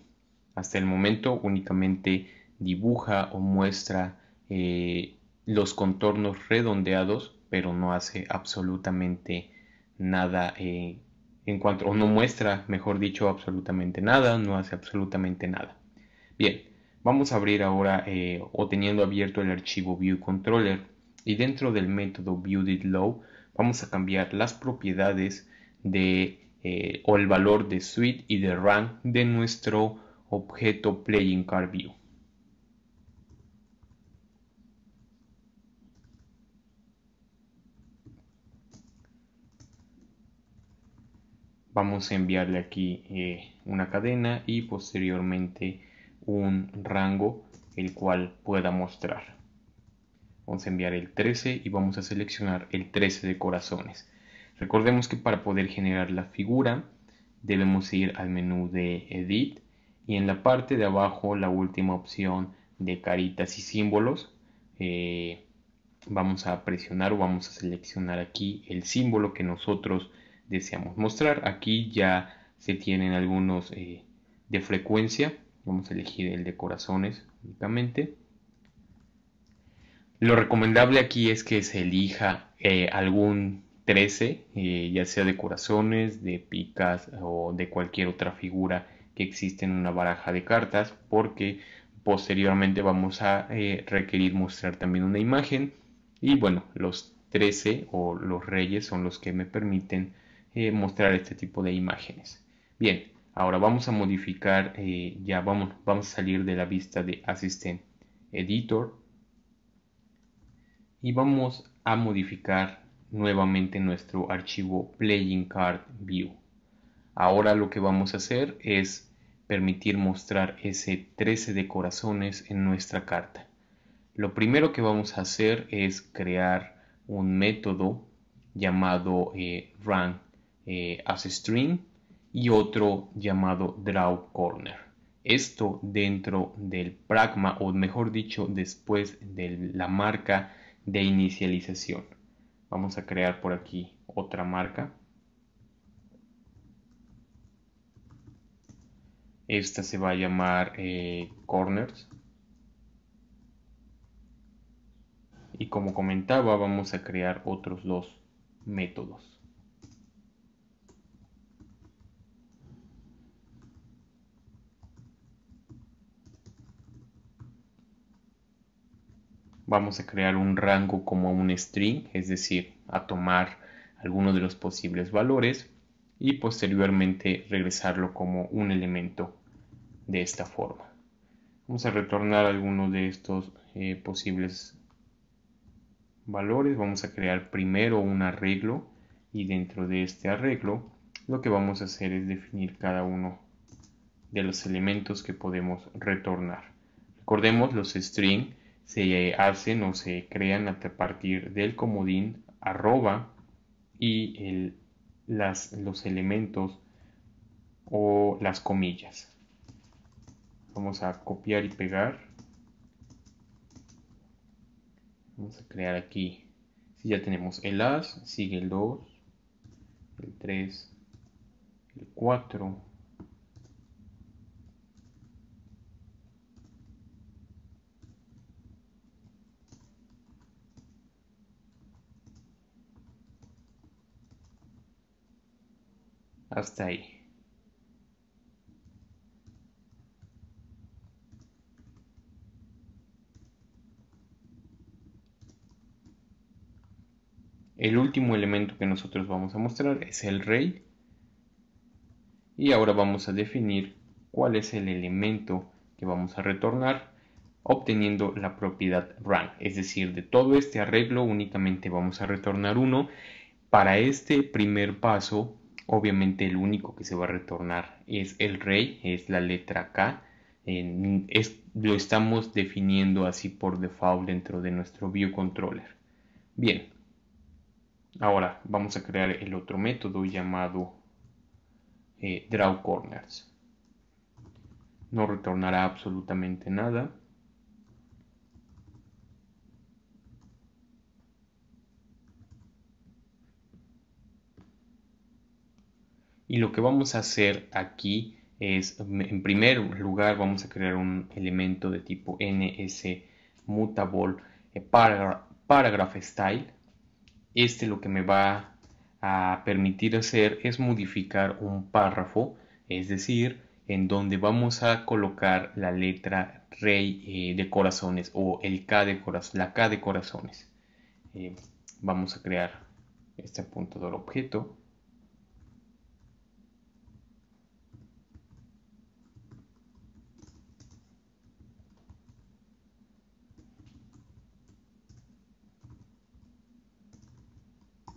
Hasta el momento únicamente dibuja o muestra eh, los contornos redondeados, pero no hace absolutamente nada eh, en cuanto, o no muestra, mejor dicho, absolutamente nada, no hace absolutamente nada. Bien, vamos a abrir ahora eh, o teniendo abierto el archivo ViewController y dentro del método ViewDidLow vamos a cambiar las propiedades de eh, o el valor de suite y de rank de nuestro objeto PlayingCardView. vamos a enviarle aquí eh, una cadena y posteriormente un rango el cual pueda mostrar vamos a enviar el 13 y vamos a seleccionar el 13 de corazones recordemos que para poder generar la figura debemos ir al menú de edit y en la parte de abajo la última opción de caritas y símbolos eh, vamos a presionar o vamos a seleccionar aquí el símbolo que nosotros deseamos mostrar. Aquí ya se tienen algunos eh, de frecuencia. Vamos a elegir el de corazones únicamente. Lo recomendable aquí es que se elija eh, algún 13, eh, ya sea de corazones, de picas o de cualquier otra figura que existe en una baraja de cartas, porque posteriormente vamos a requerir mostrar también una imagen. Y bueno, los 13 o los reyes son los que me permiten eh, mostrar este tipo de imágenes. Bien, ahora vamos a modificar, eh, ya vamos, vamos a salir de la vista de Assistant Editor y vamos a modificar nuevamente nuestro archivo Playing Card View. Ahora lo que vamos a hacer es permitir mostrar ese 13 de corazones en nuestra carta. Lo primero que vamos a hacer es crear un método llamado eh, rank eh, as string y otro llamado draw corner. Esto dentro del pragma o mejor dicho después de la marca de inicialización. Vamos a crear por aquí otra marca. Esta se va a llamar eh, corners. Y como comentaba, vamos a crear otros dos métodos. vamos a crear un rango como un string, es decir, a tomar algunos de los posibles valores y posteriormente regresarlo como un elemento de esta forma. Vamos a retornar alguno de estos eh, posibles valores. Vamos a crear primero un arreglo y dentro de este arreglo lo que vamos a hacer es definir cada uno de los elementos que podemos retornar. Recordemos los string se hacen o se crean a partir del comodín arroba y las, los elementos o las comillas. Vamos a copiar y pegar. Vamos a crear aquí. Si ya tenemos el as, sigue el 2, el 3, el 4, Hasta ahí. El último elemento que nosotros vamos a mostrar es el rey. Y ahora vamos a definir cuál es el elemento que vamos a retornar obteniendo la propiedad rank. Es decir, de todo este arreglo únicamente vamos a retornar uno. Para este primer paso Obviamente el único que se va a retornar es el rey, es la letra K. lo estamos definiendo así por default dentro de nuestro view controller. Bien, ahora vamos a crear el otro método llamado eh, DrawCorners. corners. No retornará absolutamente nada. Y lo que vamos a hacer aquí es, en primer lugar, vamos a crear un elemento de tipo ns mutable eh, paragraph style. Este lo que me va a permitir hacer es modificar un párrafo, es decir, en donde vamos a colocar la letra rey eh, de corazones o el K de corazones, la K de corazones. Eh, vamos a crear este apuntador objeto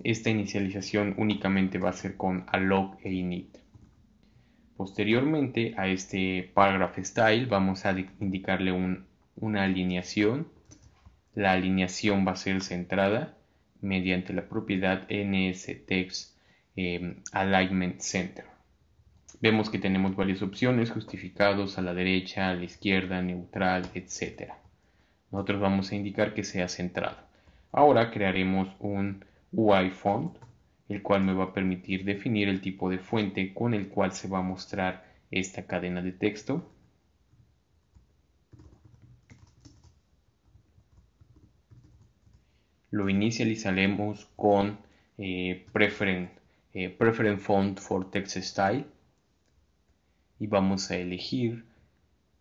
Esta inicialización únicamente va a ser con alloc e init. Posteriormente a este paragraph style vamos a indicarle una alineación. La alineación va a ser centrada mediante la propiedad ns text em, alignment center. Vemos que tenemos varias opciones, justificados a la derecha, a la izquierda, neutral, etc. Nosotros vamos a indicar que sea centrado. Ahora crearemos un UI Font, el cual me va a permitir definir el tipo de fuente con el cual se va a mostrar esta cadena de texto. Lo inicializaremos con eh, preferent, eh, Font for Text Style y vamos a elegir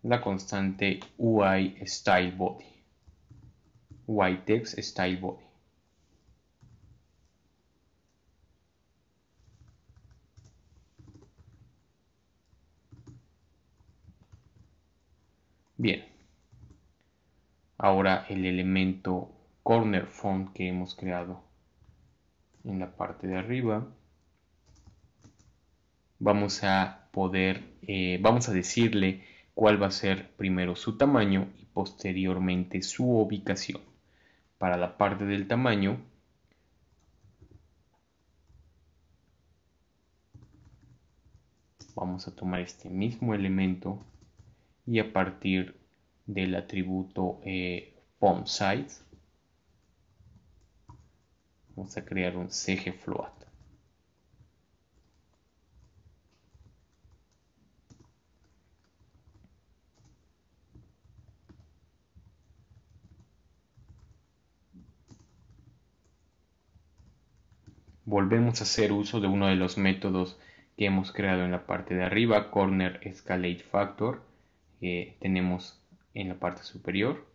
la constante UI Style Body, UI Text Style Body. Bien. Ahora el elemento corner font que hemos creado en la parte de arriba. Vamos a poder, eh, vamos a decirle cuál va a ser primero su tamaño y posteriormente su ubicación. Para la parte del tamaño, vamos a tomar este mismo elemento y a partir del atributo eh, vamos a crear un CG Volvemos a hacer uso de uno de los métodos que hemos creado en la parte de arriba, Corner Factor que tenemos en la parte superior.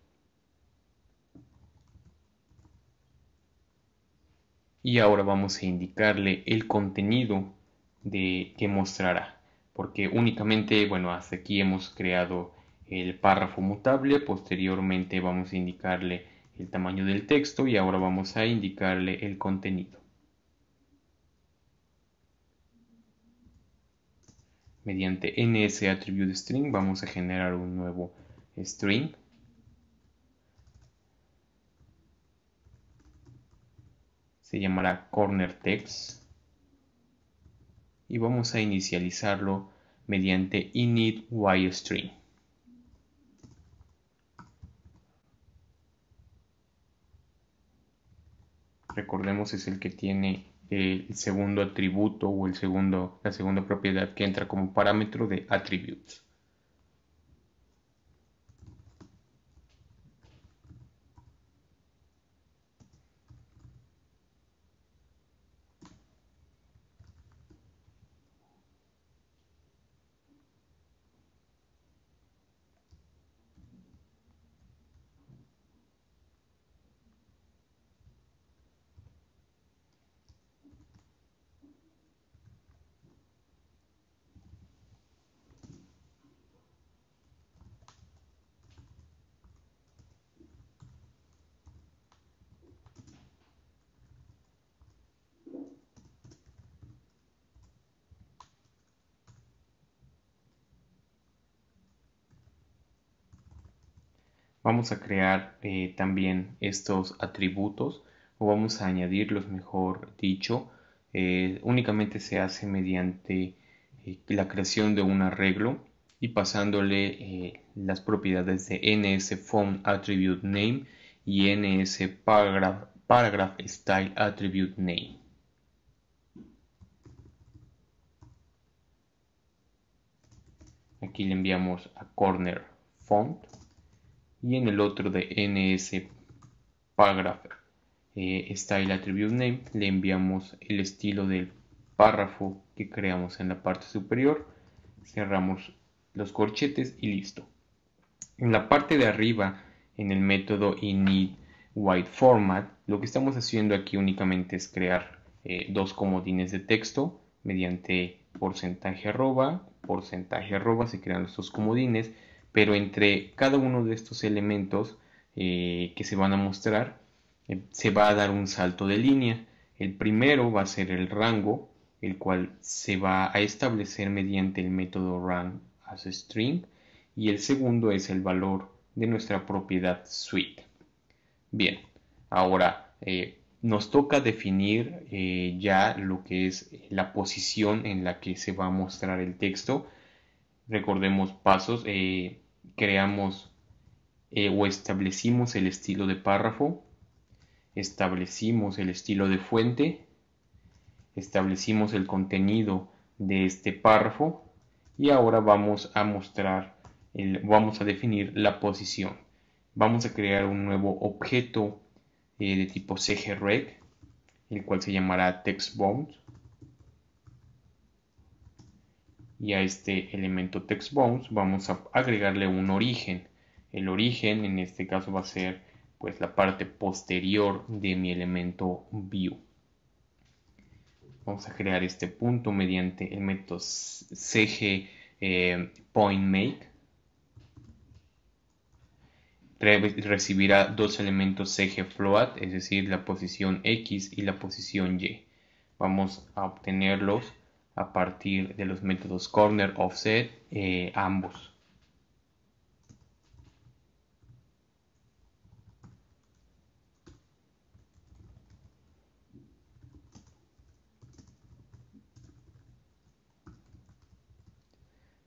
Y ahora vamos a indicarle el contenido de que mostrará, porque únicamente, bueno, hasta aquí hemos creado el párrafo mutable, posteriormente vamos a indicarle el tamaño del texto y ahora vamos a indicarle el contenido. mediante ns attribute string vamos a generar un nuevo string se llamará corner text y vamos a inicializarlo mediante init y string recordemos es el que tiene el segundo atributo o el segundo, la segunda propiedad que entra como parámetro de attributes. vamos a crear eh, también estos atributos o vamos a añadirlos mejor dicho eh, únicamente se hace mediante eh, la creación de un arreglo y pasándole las propiedades de NSFontAttributeName y NSParagraphStyleAttributeName. paragraph style attribute name aquí le enviamos a corner font y en el otro de ns paragraph eh, attribute name le enviamos el estilo del párrafo que creamos en la parte superior cerramos los corchetes y listo en la parte de arriba en el método init white format lo que estamos haciendo aquí únicamente es crear eh, dos comodines de texto mediante porcentaje arroba porcentaje arroba se crean los dos comodines pero entre cada uno de estos elementos eh, que se van a mostrar eh, se va a dar un salto de línea. El primero va a ser el rango, el cual se va a establecer mediante el método run as string y el segundo es el valor de nuestra propiedad suite. Bien, ahora eh, nos toca definir ya lo que es la posición en la que se va a mostrar el texto. Recordemos pasos, creamos eh, o establecimos el estilo de párrafo, establecimos el estilo de fuente, establecimos el contenido de este párrafo y ahora vamos a mostrar, vamos a definir la posición. Vamos a crear un nuevo objeto eh, de tipo CGREC, e el cual se llamará TextBound y a este elemento TextBounce vamos a agregarle un origen. El origen en este caso va a ser pues la parte posterior de mi elemento view. Vamos a crear este punto mediante el método cg eh, point make recibirá dos elementos CG float, es decir, la posición X y la posición Y. Vamos a obtenerlos a partir de los métodos corner offset eh, ambos.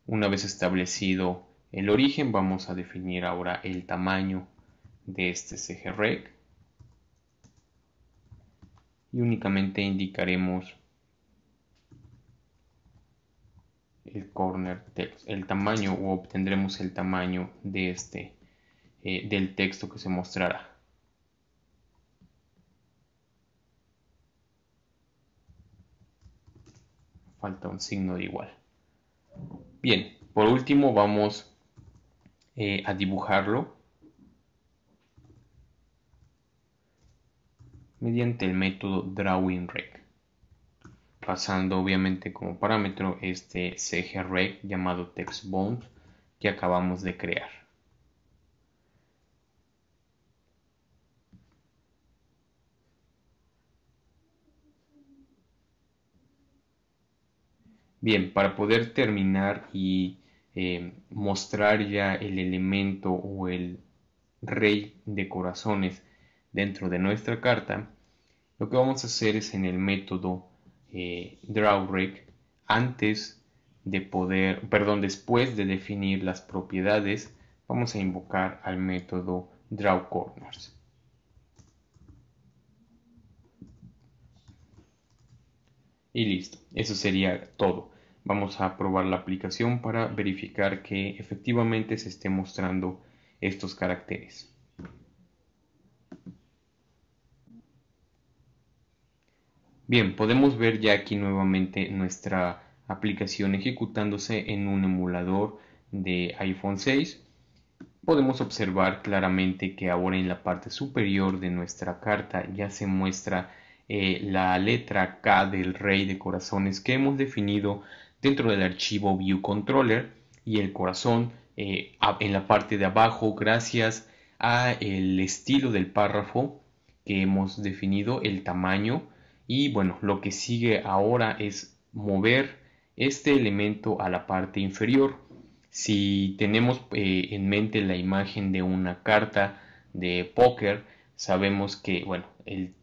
Una vez establecido el origen, vamos a definir ahora el tamaño de este CGREC y únicamente indicaremos el corner text, el tamaño o obtendremos el tamaño de este, eh, del texto que se mostrará. Falta un signo de igual. Bien, por último vamos eh, a dibujarlo mediante el método drawing rect pasando obviamente como parámetro este cgreg llamado textbound que acabamos de crear. Bien, para poder terminar y eh, mostrar ya el elemento o el rey de corazones dentro de nuestra carta, lo que vamos a hacer es en el método draw eh, Drawrig antes de poder, perdón, después de definir las propiedades, vamos a invocar al método drawCorners. Y listo, eso sería todo. Vamos a probar la aplicación para verificar que efectivamente se esté mostrando estos caracteres. Bien, podemos ver ya aquí nuevamente nuestra aplicación ejecutándose en un emulador de iPhone 6. Podemos observar claramente que ahora en la parte superior de nuestra carta ya se muestra eh, la letra K del rey de corazones que hemos definido dentro del archivo View Controller y el corazón eh, en la parte de abajo gracias a el estilo del párrafo que hemos definido, el tamaño, y bueno, lo que sigue ahora es mover este elemento a la parte inferior. Si tenemos eh, en mente la imagen de una carta de póker, sabemos que bueno, el,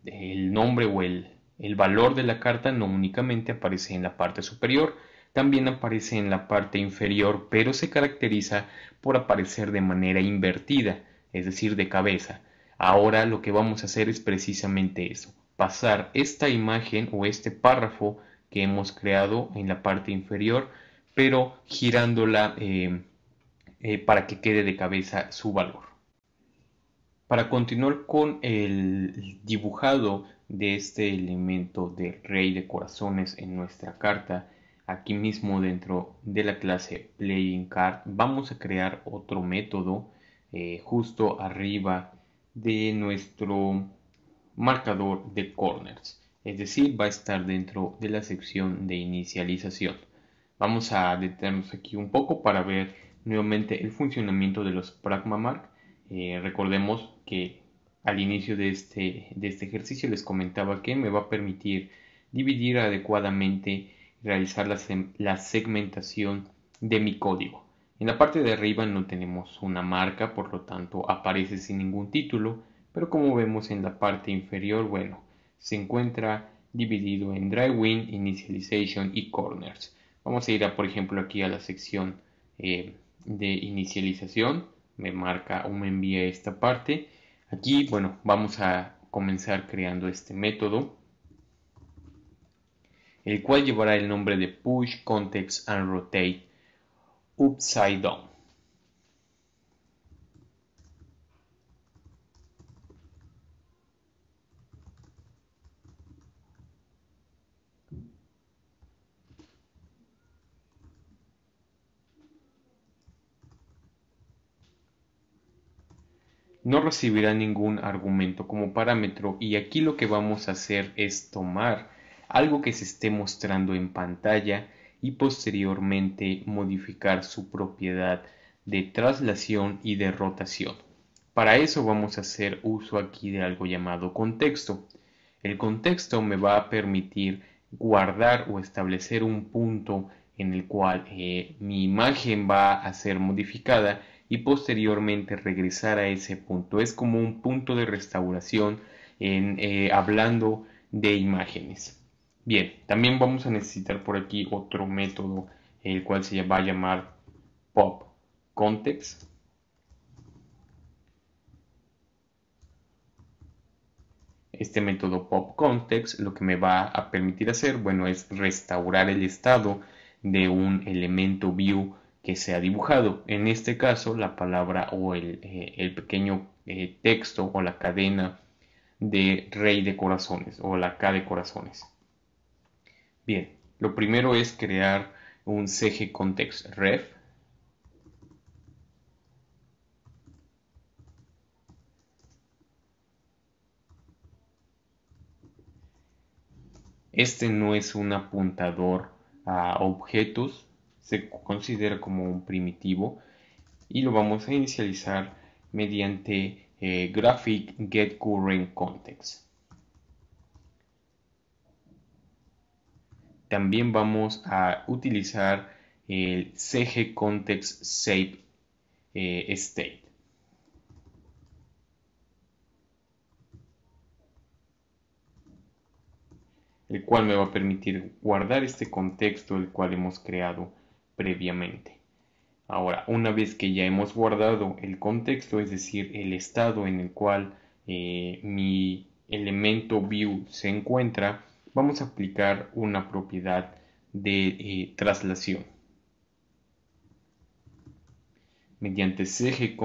nombre o el, el valor de la carta no únicamente aparece en la parte superior, también aparece en la parte inferior, pero se caracteriza por aparecer de manera invertida, es decir, de cabeza. Ahora lo que vamos a hacer es precisamente eso, pasar esta imagen o este párrafo que hemos creado en la parte inferior, pero girándola eh, eh, para que quede de cabeza su valor. Para continuar con el dibujado de este elemento del rey de corazones en nuestra carta, aquí mismo dentro de la clase Playing Card vamos a crear otro método eh, justo arriba de nuestro marcador de corners, es decir, va a estar dentro de la sección de inicialización. Vamos a detenernos aquí un poco para ver nuevamente el funcionamiento de los pragmamark. Eh, recordemos que al inicio de este, de este ejercicio les comentaba que me va a permitir dividir adecuadamente realizar la segmentación de mi código. En la parte de arriba no tenemos una marca, por lo tanto aparece sin ningún título pero como vemos en la parte inferior, bueno, se encuentra dividido en Dry Initialization y Corners. Vamos a ir, a, por ejemplo, aquí a la sección eh, de inicialización. Me marca o me envía esta parte. Aquí, bueno, vamos a comenzar creando este método, el cual llevará el nombre de Push Context and Rotate Upside Down. no recibirá ningún argumento como parámetro y aquí lo que vamos a hacer es tomar algo que se esté mostrando en pantalla y posteriormente modificar su propiedad de traslación y de rotación. Para eso vamos a hacer uso aquí de algo llamado contexto. El contexto me va a permitir guardar o establecer un punto en el cual eh, mi imagen va a ser modificada y posteriormente regresar a ese punto. Es como un punto de restauración en, eh, hablando de imágenes. Bien, también vamos a necesitar por aquí otro método, el cual se va a llamar pop context. Este método pop context lo que me va a permitir hacer, bueno, es restaurar el estado de un elemento view que se ha dibujado. En este caso, la palabra o el, eh, pequeño eh, texto o la cadena de rey de corazones o la K de corazones. Bien, lo primero es crear un CG context ref. Este no es un apuntador a objetos, se considera como un primitivo y lo vamos a inicializar mediante eh, graphic get current context. También vamos a utilizar el CG context save eh, state. el cual me va a permitir guardar este contexto el cual hemos creado previamente. Ahora, una vez que ya hemos guardado el contexto, es decir, el estado en el cual eh, mi elemento view se encuentra, vamos a aplicar una propiedad de eh, traslación. Mediante CG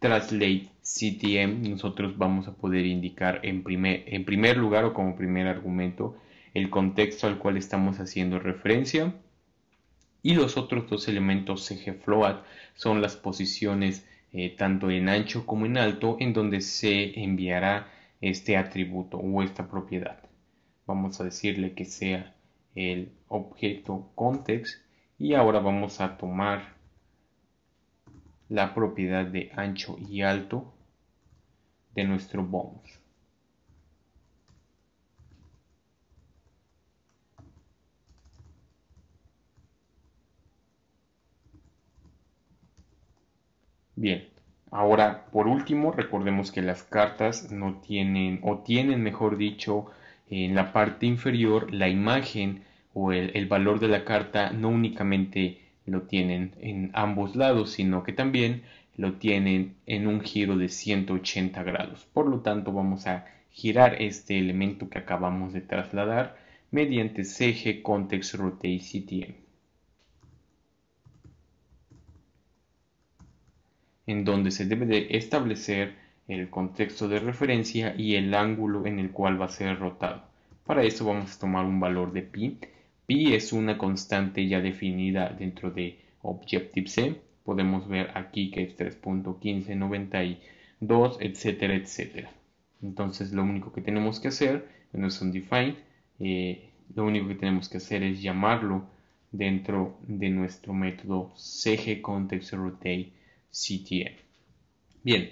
Translate CTM, nosotros vamos a poder indicar en primer, en primer lugar o como primer argumento el contexto al cual estamos haciendo referencia y los otros dos elementos CGFloat son las posiciones eh, tanto en ancho como en alto en donde se enviará este atributo o esta propiedad vamos a decirle que sea el objeto context y ahora vamos a tomar la propiedad de ancho y alto de nuestro bonus Bien, ahora por último recordemos que las cartas no tienen o tienen mejor dicho en la parte inferior la imagen o el, valor de la carta no únicamente lo tienen en ambos lados sino que también lo tienen en un giro de 180 grados. Por lo tanto, vamos a girar este elemento que acabamos de trasladar mediante CG Context Rotate CTM. en donde se debe de establecer el contexto de referencia y el ángulo en el cual va a ser rotado. Para eso vamos a tomar un valor de pi. Pi es una constante ya definida dentro de Objective-C. Podemos ver aquí que es 3.1592, etcétera, etcétera. Entonces lo único que tenemos que hacer, no es un define, eh, lo único que tenemos que hacer es llamarlo dentro de nuestro método CGContextRotate. Bien,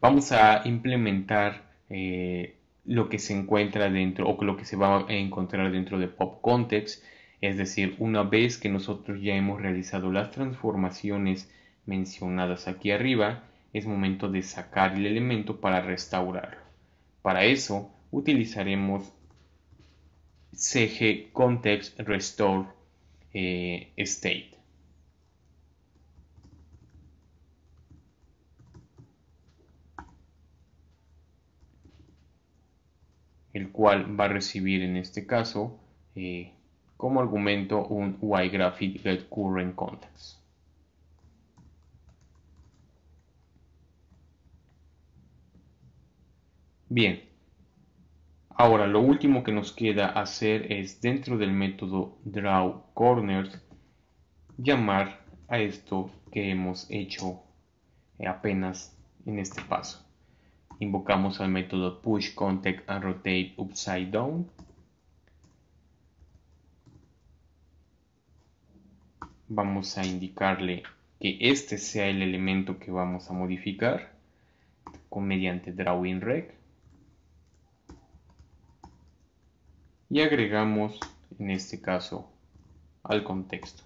vamos a implementar eh, lo que se encuentra dentro o lo que se va a encontrar dentro de PopContext, Es decir, una vez que nosotros ya hemos realizado las transformaciones mencionadas aquí arriba, es momento de sacar el elemento para restaurarlo. Para eso utilizaremos cg restore eh, state. el cual va a recibir en este caso eh, como argumento un y graphic current Bien, ahora lo último que nos queda hacer es dentro del método draw llamar a esto que hemos hecho apenas en este paso invocamos al método push context and rotate upside down. Vamos a indicarle que este sea el elemento que vamos a modificar con, mediante drawing rec. Y agregamos, en este caso, al contexto.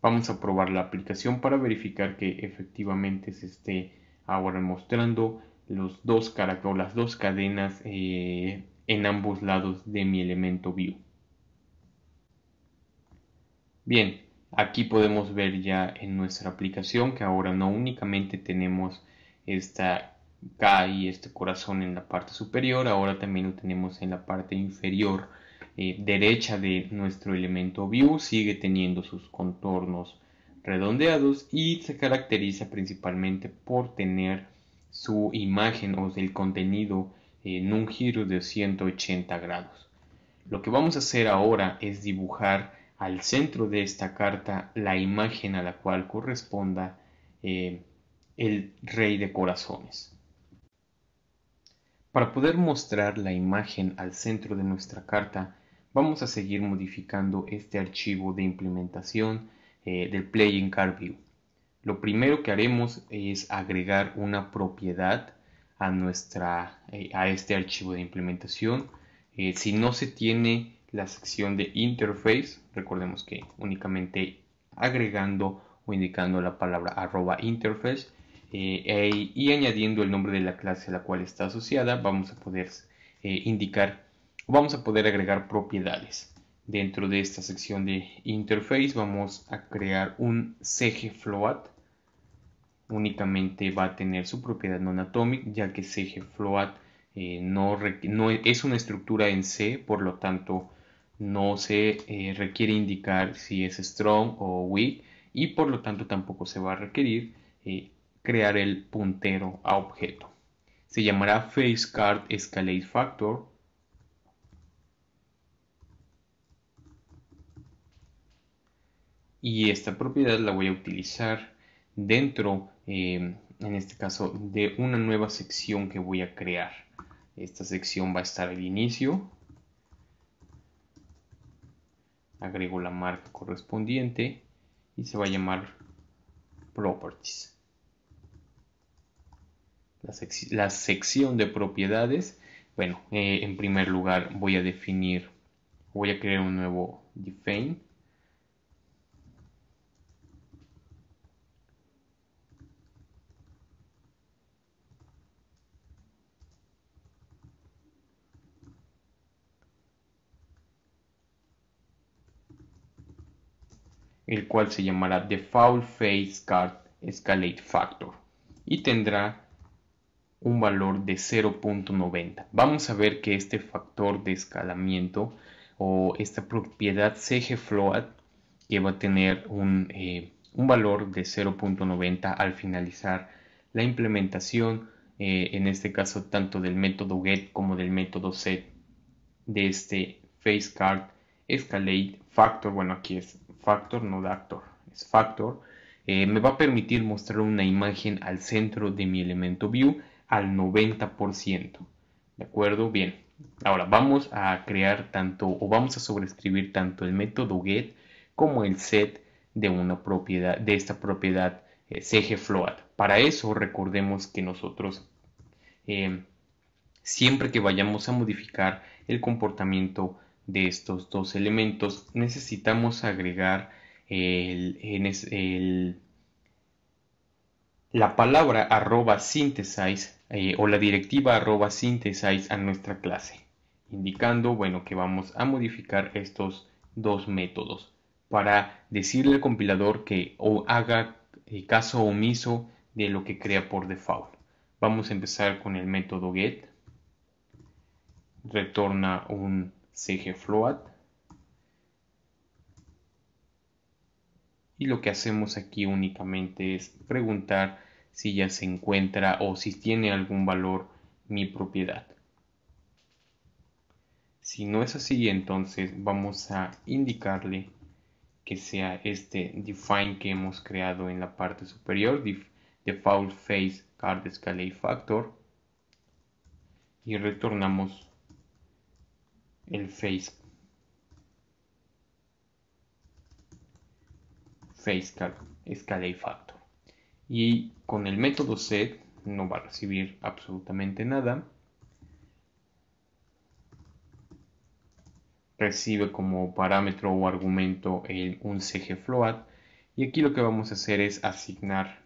Vamos a probar la aplicación para verificar que efectivamente se esté ahora mostrando los dos las dos cadenas eh, en ambos lados de mi elemento view. Bien, aquí podemos ver ya en nuestra aplicación que ahora no únicamente tenemos esta K y este corazón en la parte superior, ahora también lo tenemos en la parte inferior eh, derecha de nuestro elemento view, sigue teniendo sus contornos redondeados y se caracteriza principalmente por tener su imagen o el contenido en un giro de 180 grados. Lo que vamos a hacer ahora es dibujar al centro de esta carta la imagen a la cual corresponda eh, el rey de corazones. Para poder mostrar la imagen al centro de nuestra carta, vamos a seguir modificando este archivo de implementación eh, del Playing Card View. Lo primero que haremos es agregar una propiedad a, nuestra, eh, a este archivo de implementación. Eh, si no se tiene la sección de interface, recordemos que únicamente agregando o indicando la palabra arroba interface eh, y añadiendo el nombre de la clase a la cual está asociada, vamos a poder indicar, vamos a poder agregar propiedades. Dentro de esta sección de interface vamos a crear un CG float. Únicamente va a tener su propiedad non ya que CG float eh, no, es una estructura en C, por lo tanto no se eh, requiere indicar si es strong o weak y por lo tanto tampoco se va a requerir eh, crear el puntero a objeto. Se llamará FaceCard Escalate Factor y esta propiedad la voy a utilizar dentro, eh, en este caso, de una nueva sección que voy a crear. Esta sección va a estar al inicio. Agrego la marca correspondiente y se va a llamar Properties. La, sección de propiedades. Bueno, eh, en primer lugar voy a definir, voy a crear un nuevo define el cual se llamará Default Face Card Escalate Factor y tendrá un valor de 0.90. Vamos a ver que este factor de escalamiento o esta propiedad CG Float que va a tener un, eh, valor de 0.90 al finalizar la implementación, eh, en este caso tanto del método get como del método set de este face card Escalate Factor, bueno aquí es Factor, no Dactor, es Factor, eh, me va a permitir mostrar una imagen al centro de mi elemento View al 90%. ¿De acuerdo? Bien. Ahora vamos a crear tanto o vamos a sobreescribir tanto el método get como el set de una propiedad de esta propiedad eh, float Para eso recordemos que nosotros eh, siempre que vayamos a modificar el comportamiento de estos dos elementos necesitamos agregar la palabra arroba synthesize eh, o la directiva arroba synthesize a nuestra clase indicando bueno que vamos a modificar estos dos métodos para decirle al compilador que o haga eh, caso omiso de lo que crea por default vamos a empezar con el método get retorna un cgfloat y lo que hacemos aquí únicamente es preguntar si ya se encuentra o si tiene algún valor mi propiedad. Si no es así, entonces vamos a indicarle que sea este define que hemos creado en la parte superior, default face card scale factor, y retornamos el face face scale factor y con el método set no va a recibir absolutamente nada recibe como parámetro o argumento el, un cg float y aquí lo que vamos a hacer es asignar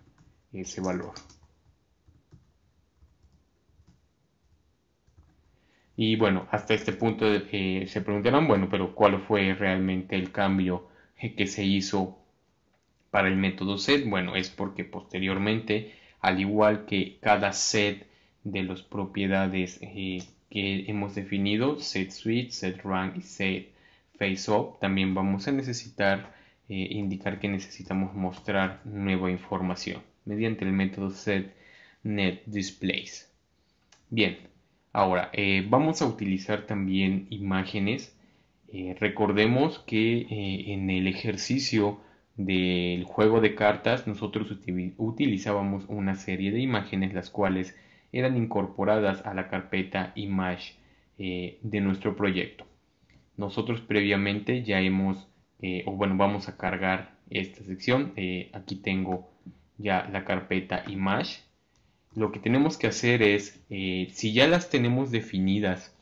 ese valor Y bueno, hasta este punto eh, se preguntarán, bueno, pero ¿cuál fue realmente el cambio eh, que se hizo para el método set? Bueno, es porque posteriormente, al igual que cada set de las propiedades eh, que hemos definido, set switch, set rank y set face también vamos a necesitar indicar que necesitamos mostrar nueva información mediante el método set net displays. Bien, Ahora, eh, vamos a utilizar también imágenes. Eh, recordemos que eh, en el ejercicio del juego de cartas nosotros utilizábamos una serie de imágenes las cuales eran incorporadas a la carpeta image de nuestro proyecto. Nosotros previamente ya hemos, o bueno, vamos a cargar esta sección. aquí tengo ya la carpeta image lo que tenemos que hacer es, eh, si ya las tenemos definidas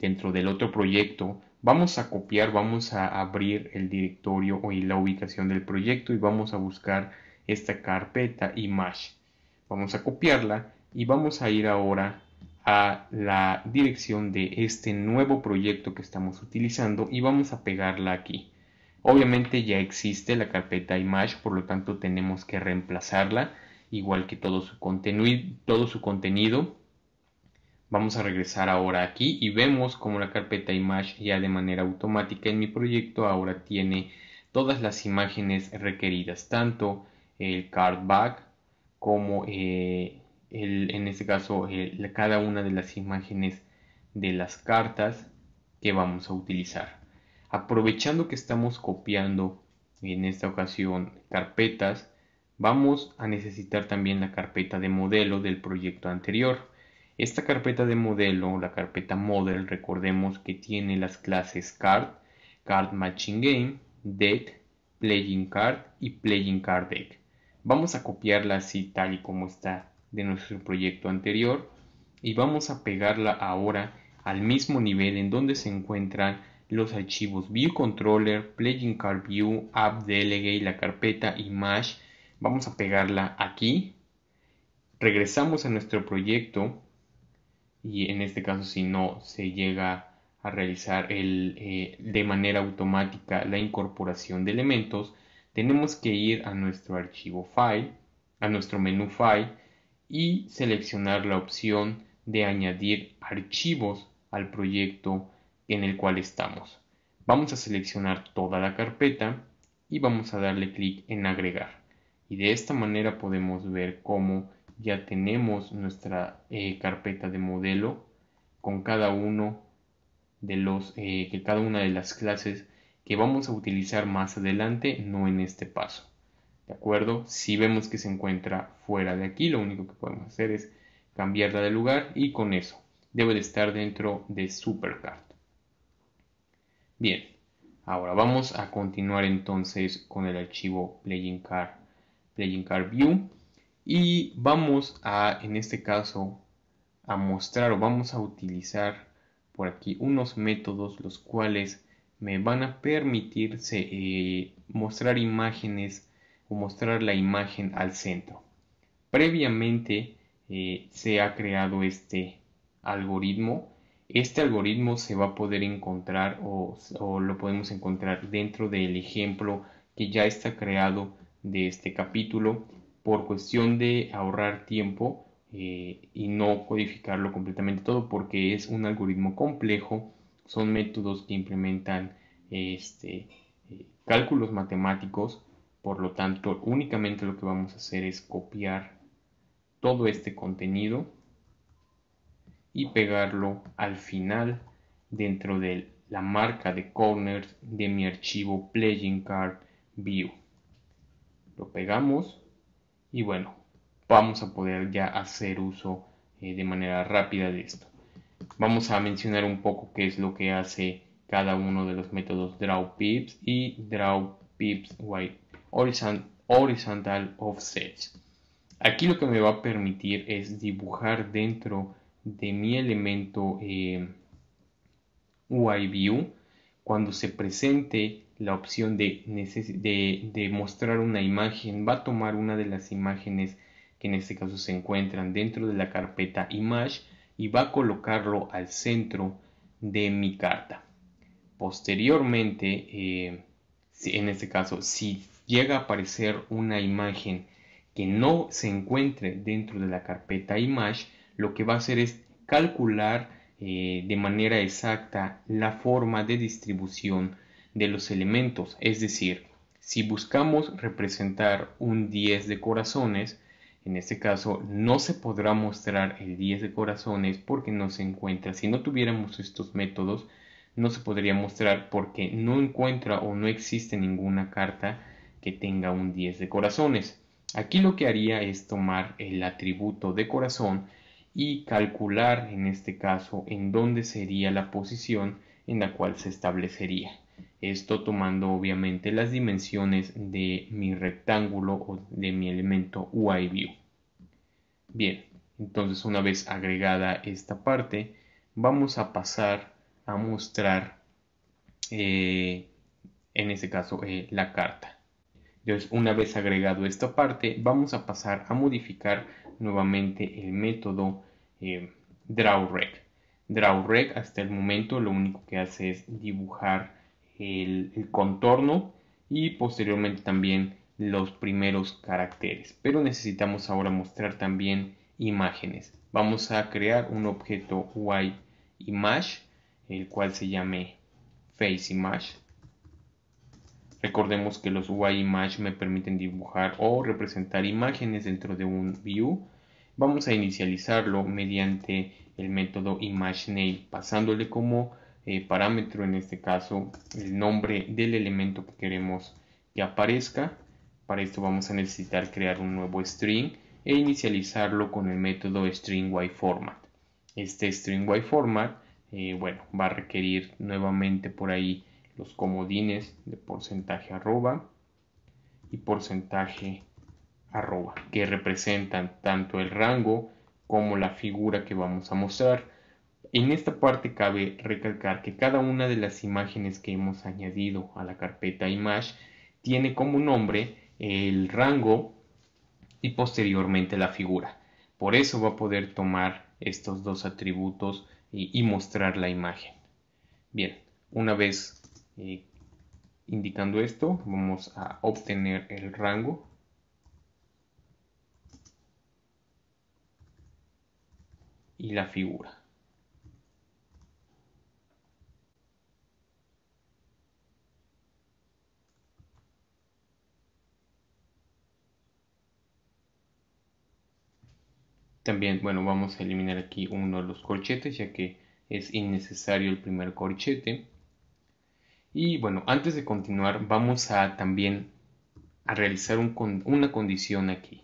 dentro del otro proyecto, vamos a copiar, vamos a abrir el directorio y la ubicación del proyecto y vamos a buscar esta carpeta image. Vamos a copiarla y vamos a ir ahora a la dirección de este nuevo proyecto que estamos utilizando y vamos a pegarla aquí. Obviamente ya existe la carpeta image, por lo tanto tenemos que reemplazarla igual que todo su, todo su contenido. Vamos a regresar ahora aquí y vemos como la carpeta Image ya de manera automática en mi proyecto ahora tiene todas las imágenes requeridas, tanto el cardback como eh, en este caso eh, cada una de las imágenes de las cartas que vamos a utilizar. Aprovechando que estamos copiando en esta ocasión carpetas, vamos a necesitar también la carpeta de modelo del proyecto anterior. Esta carpeta de modelo, la carpeta model, recordemos que tiene las clases card, card matching game, deck, playing card y playing card deck. Vamos a copiarla así tal y como está de nuestro proyecto anterior y vamos a pegarla ahora al mismo nivel en donde se encuentran los archivos view controller, playing card view, app delegate, la carpeta image Vamos a pegarla aquí. Regresamos a nuestro proyecto. Y en este caso, si no se llega a realizar el, eh, de manera automática la incorporación de elementos, tenemos que ir a nuestro archivo File, a nuestro menú File y seleccionar la opción de añadir archivos al proyecto en el cual estamos. Vamos a seleccionar toda la carpeta y vamos a darle clic en agregar y de esta manera podemos ver cómo ya tenemos nuestra eh, carpeta de modelo con cada uno de los eh, que cada una de las clases que vamos a utilizar más adelante no en este paso de acuerdo si vemos que se encuentra fuera de aquí lo único que podemos hacer es cambiarla de lugar y con eso debe de estar dentro de supercard bien ahora vamos a continuar entonces con el archivo playing card y vamos a, en este caso, a mostrar o vamos a utilizar por aquí unos métodos los cuales me van a permitir eh, mostrar imágenes o mostrar la imagen al centro. Previamente eh, se ha creado este algoritmo. Este algoritmo se va a poder encontrar o lo podemos encontrar dentro del ejemplo que ya está creado de este capítulo por cuestión de ahorrar tiempo eh, y no codificarlo completamente todo porque es un algoritmo complejo, son métodos que implementan este, eh, cálculos matemáticos, por lo tanto únicamente lo que vamos a hacer es copiar todo este contenido y pegarlo al final dentro de la marca de corners de mi archivo playing card view lo pegamos y bueno, vamos a poder ya hacer uso eh, de manera rápida de esto. Vamos a mencionar un poco qué es lo que hace cada uno de los métodos drawPips y drawPips white horizontal offsets. Aquí lo que me va a permitir es dibujar dentro de mi elemento eh, cuando se presente la opción de, mostrar una imagen, va a tomar una de las imágenes que en este caso se encuentran dentro de la carpeta Image y va a colocarlo al centro de mi carta. Posteriormente, eh, en este caso, si llega a aparecer una imagen que no se encuentre dentro de la carpeta Image, lo que va a hacer es calcular eh, de manera exacta la forma de distribución de los elementos, es decir, si buscamos representar un 10 de corazones, en este caso no se podrá mostrar el 10 de corazones porque no se encuentra. Si no tuviéramos estos métodos, no se podría mostrar porque no encuentra o no existe ninguna carta que tenga un 10 de corazones. Aquí lo que haría es tomar el atributo de corazón y calcular en este caso en dónde sería la posición en la cual se establecería. Esto tomando obviamente las dimensiones de mi rectángulo o de mi elemento view. Bien, entonces una vez agregada esta parte, vamos a pasar a mostrar, eh, en este caso, eh, la carta. Entonces, una vez agregado esta parte, vamos a pasar a modificar nuevamente el método eh, drawRec. hasta el momento lo único que hace es dibujar el, contorno y posteriormente también los primeros caracteres. Pero necesitamos ahora mostrar también imágenes. Vamos a crear un objeto UI image, el cual se llame face Recordemos que los UI image me permiten dibujar o representar imágenes dentro de un view. Vamos a inicializarlo mediante el método image pasándole como eh, parámetro, en este caso el nombre del elemento que queremos que aparezca. Para esto vamos a necesitar crear un nuevo string e inicializarlo con el método stringYFormat Este stringYFormat eh, bueno, va a requerir nuevamente por ahí los comodines de porcentaje arroba y porcentaje arroba que representan tanto el rango como la figura que vamos a mostrar en esta parte cabe recalcar que cada una de las imágenes que hemos añadido a la carpeta Image tiene como nombre el rango y posteriormente la figura. Por eso va a poder tomar estos dos atributos y, mostrar la imagen. Bien, una vez eh, indicando esto, vamos a obtener el rango y la figura. También, bueno, vamos a eliminar aquí uno de los corchetes, ya que es innecesario el primer corchete. Y bueno, antes de continuar, vamos a también a realizar una condición aquí.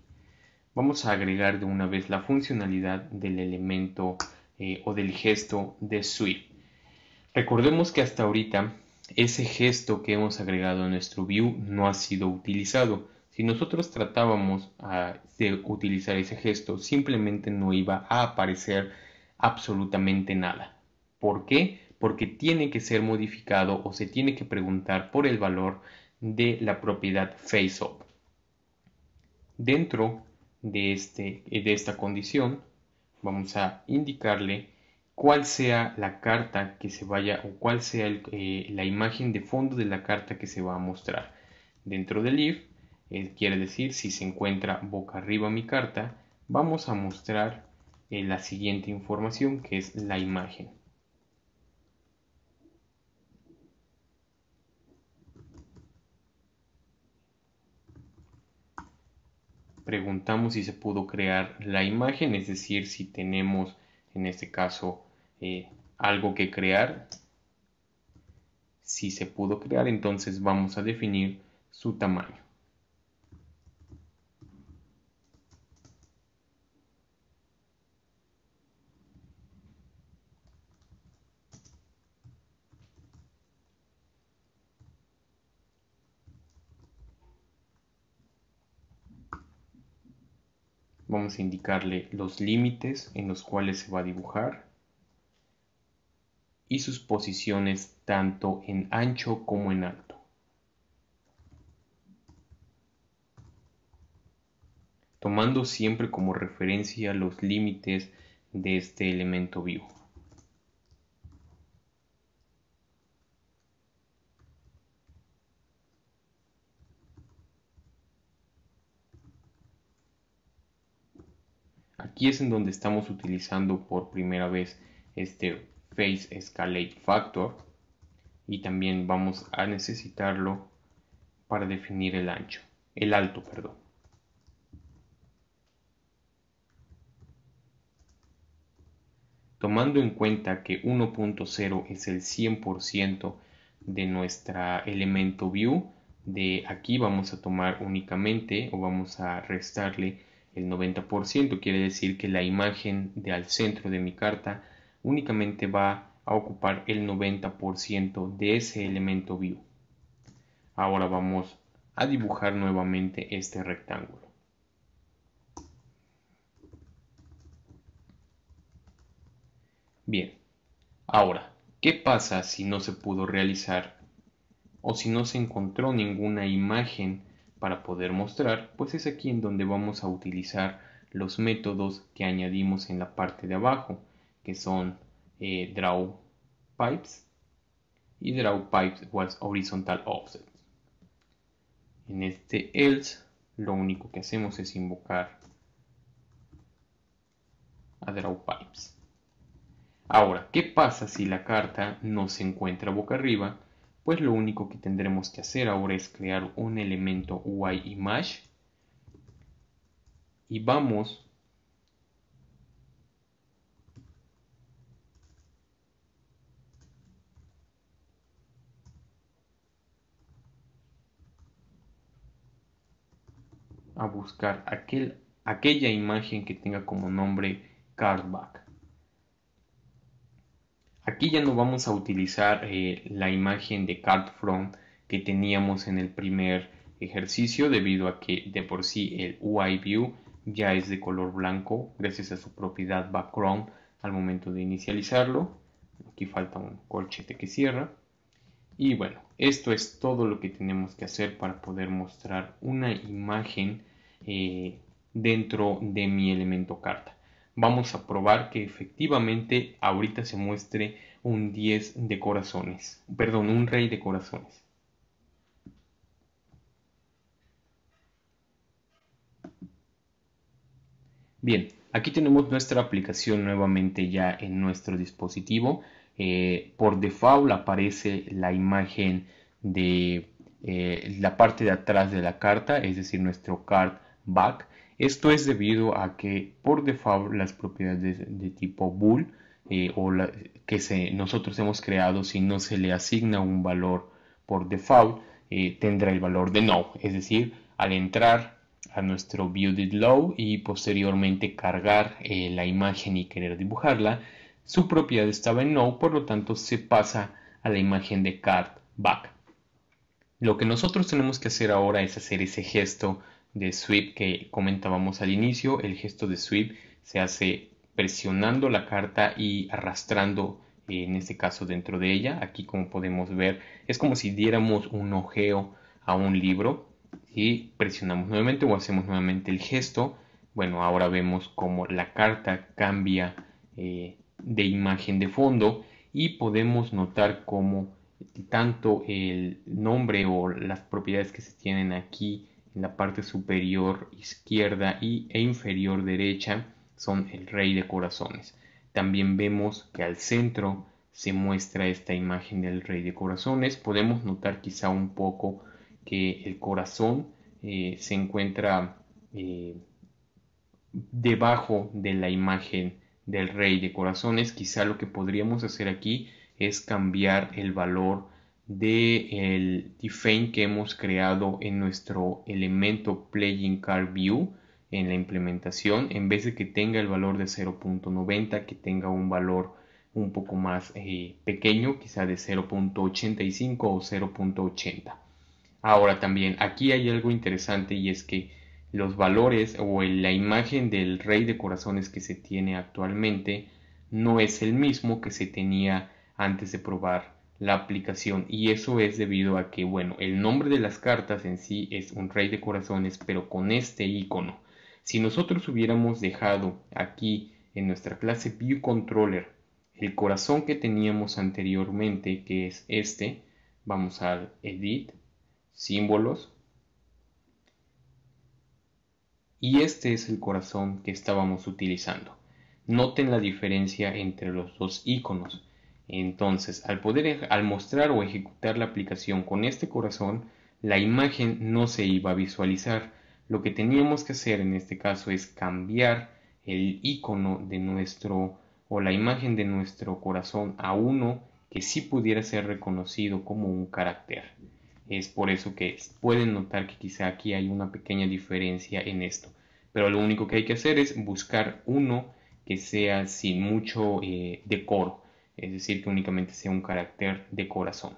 Vamos a agregar de una vez la funcionalidad del elemento eh, o del gesto de sweep. Recordemos que hasta ahorita ese gesto que hemos agregado a nuestro view no ha sido utilizado. Si nosotros tratábamos de utilizar ese gesto, simplemente no iba a aparecer absolutamente nada. ¿Por qué? Porque tiene que ser modificado o se tiene que preguntar por el valor de la propiedad faceOp. Dentro de, este, de esta condición, vamos a indicarle cuál sea la carta que se vaya o cuál sea eh, la imagen de fondo de la carta que se va a mostrar. Dentro del if quiere decir si se encuentra boca arriba mi carta, vamos a mostrar eh, la siguiente información que es la imagen. Preguntamos si se pudo crear la imagen, es decir, si tenemos en este caso eh, algo que crear. Si se pudo crear, entonces vamos a definir su tamaño. Vamos a indicarle los límites en los cuales se va a dibujar y sus posiciones tanto en ancho como en alto. tomando siempre como referencia los límites de este elemento vivo. Aquí es en donde estamos utilizando por primera vez este Face Escalate Factor y también vamos a necesitarlo para definir el ancho, el alto, perdón. Tomando en cuenta que 1.0 es el 100% de nuestra elemento view, de aquí vamos a tomar únicamente o vamos a restarle el 90%, quiere decir que la imagen de al centro de mi carta únicamente va a ocupar el 90% de ese elemento view. Ahora vamos a dibujar nuevamente este rectángulo. Bien, ahora, ¿qué pasa si no se pudo realizar o si no se encontró ninguna imagen para poder mostrar, pues es aquí en donde vamos a utilizar los métodos que añadimos en la parte de abajo, que son eh, draw pipes y draw pipes was horizontal offset. En este else, lo único que hacemos es invocar a draw pipes. Ahora, ¿qué pasa si la carta no se encuentra boca arriba, pues lo único que tendremos que hacer ahora es crear un elemento UI image y vamos a buscar aquel, aquella imagen que tenga como nombre cardback. Aquí ya no vamos a utilizar eh, la imagen de card Front que teníamos en el primer ejercicio debido a que de por sí el UI view ya es de color blanco gracias a su propiedad background al momento de inicializarlo. Aquí falta un corchete que cierra. Y bueno, esto es todo lo que tenemos que hacer para poder mostrar una imagen eh, dentro de mi elemento carta vamos a probar que efectivamente ahorita se muestre un 10 de corazones, perdón, un rey de corazones. Bien, aquí tenemos nuestra aplicación nuevamente ya en nuestro dispositivo. Eh, por default aparece la imagen de eh, la parte de atrás de la carta, es decir, nuestro card back. Esto es debido a que por default las propiedades de, tipo bool eh, o que nosotros hemos creado si no se le asigna un valor por default eh, tendrá el valor de no, es decir, al entrar a nuestro ViewDidLow y posteriormente cargar eh, la imagen y querer dibujarla, su propiedad estaba en no, por lo tanto se pasa a la imagen de card back. Lo que nosotros tenemos que hacer ahora es hacer ese gesto de sweep que comentábamos al inicio. El gesto de sweep se hace presionando la carta y arrastrando eh, en este caso dentro de ella. Aquí como podemos ver es como si diéramos un ojeo a un libro y presionamos nuevamente o hacemos nuevamente el gesto. Bueno, ahora vemos como la carta cambia eh, de imagen de fondo y podemos notar como tanto el nombre o las propiedades que se tienen aquí la parte superior izquierda y, e inferior derecha son el rey de corazones. También vemos que al centro se muestra esta imagen del rey de corazones. Podemos notar quizá un poco que el corazón eh, se encuentra eh, debajo de la imagen del rey de corazones. Quizá lo que podríamos hacer aquí es cambiar el valor del el define que hemos creado en nuestro elemento playing card view en la implementación en vez de que tenga el valor de 0.90 que tenga un valor un poco más eh, pequeño quizá de 0.85 o 0.80 ahora también aquí hay algo interesante y es que los valores o la imagen del rey de corazones que se tiene actualmente no es el mismo que se tenía antes de probar la aplicación y eso es debido a que bueno el nombre de las cartas en sí es un rey de corazones pero con este icono si nosotros hubiéramos dejado aquí en nuestra clase view controller el corazón que teníamos anteriormente que es este vamos al edit símbolos y este es el corazón que estábamos utilizando noten la diferencia entre los dos iconos entonces, al poder, al mostrar o ejecutar la aplicación con este corazón, la imagen no se iba a visualizar. Lo que teníamos que hacer en este caso es cambiar el icono de nuestro o la imagen de nuestro corazón a uno que sí pudiera ser reconocido como un carácter. Es por eso que pueden notar que quizá aquí hay una pequeña diferencia en esto. Pero lo único que hay que hacer es buscar uno que sea sin mucho eh, decoro es decir, que únicamente sea un carácter de corazón.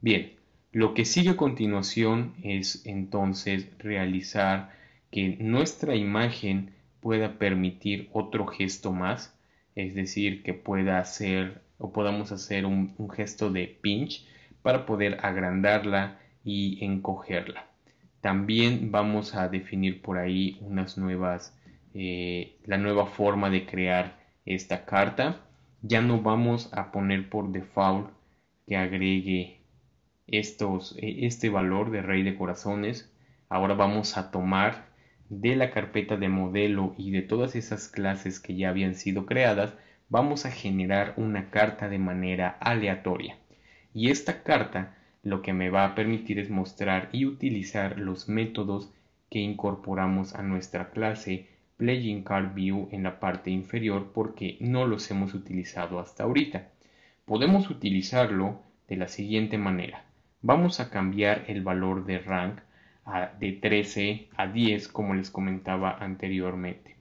Bien, lo que sigue a continuación es entonces realizar que nuestra imagen pueda permitir otro gesto más, es decir, que pueda hacer o podamos hacer un, gesto de pinch para poder agrandarla y encogerla. También vamos a definir por ahí unas nuevas, eh, la nueva forma de crear esta carta ya no vamos a poner por default que agregue estos, e, este valor de rey de corazones. Ahora vamos a tomar de la carpeta de modelo y de todas esas clases que ya habían sido creadas, vamos a generar una carta de manera aleatoria. Y esta carta lo que me va a permitir es mostrar y utilizar los métodos que incorporamos a nuestra clase Playing Card View en la parte inferior porque no los hemos utilizado hasta ahorita. Podemos utilizarlo de la siguiente manera. Vamos a cambiar el valor de rank de 13 a 10 como les comentaba anteriormente.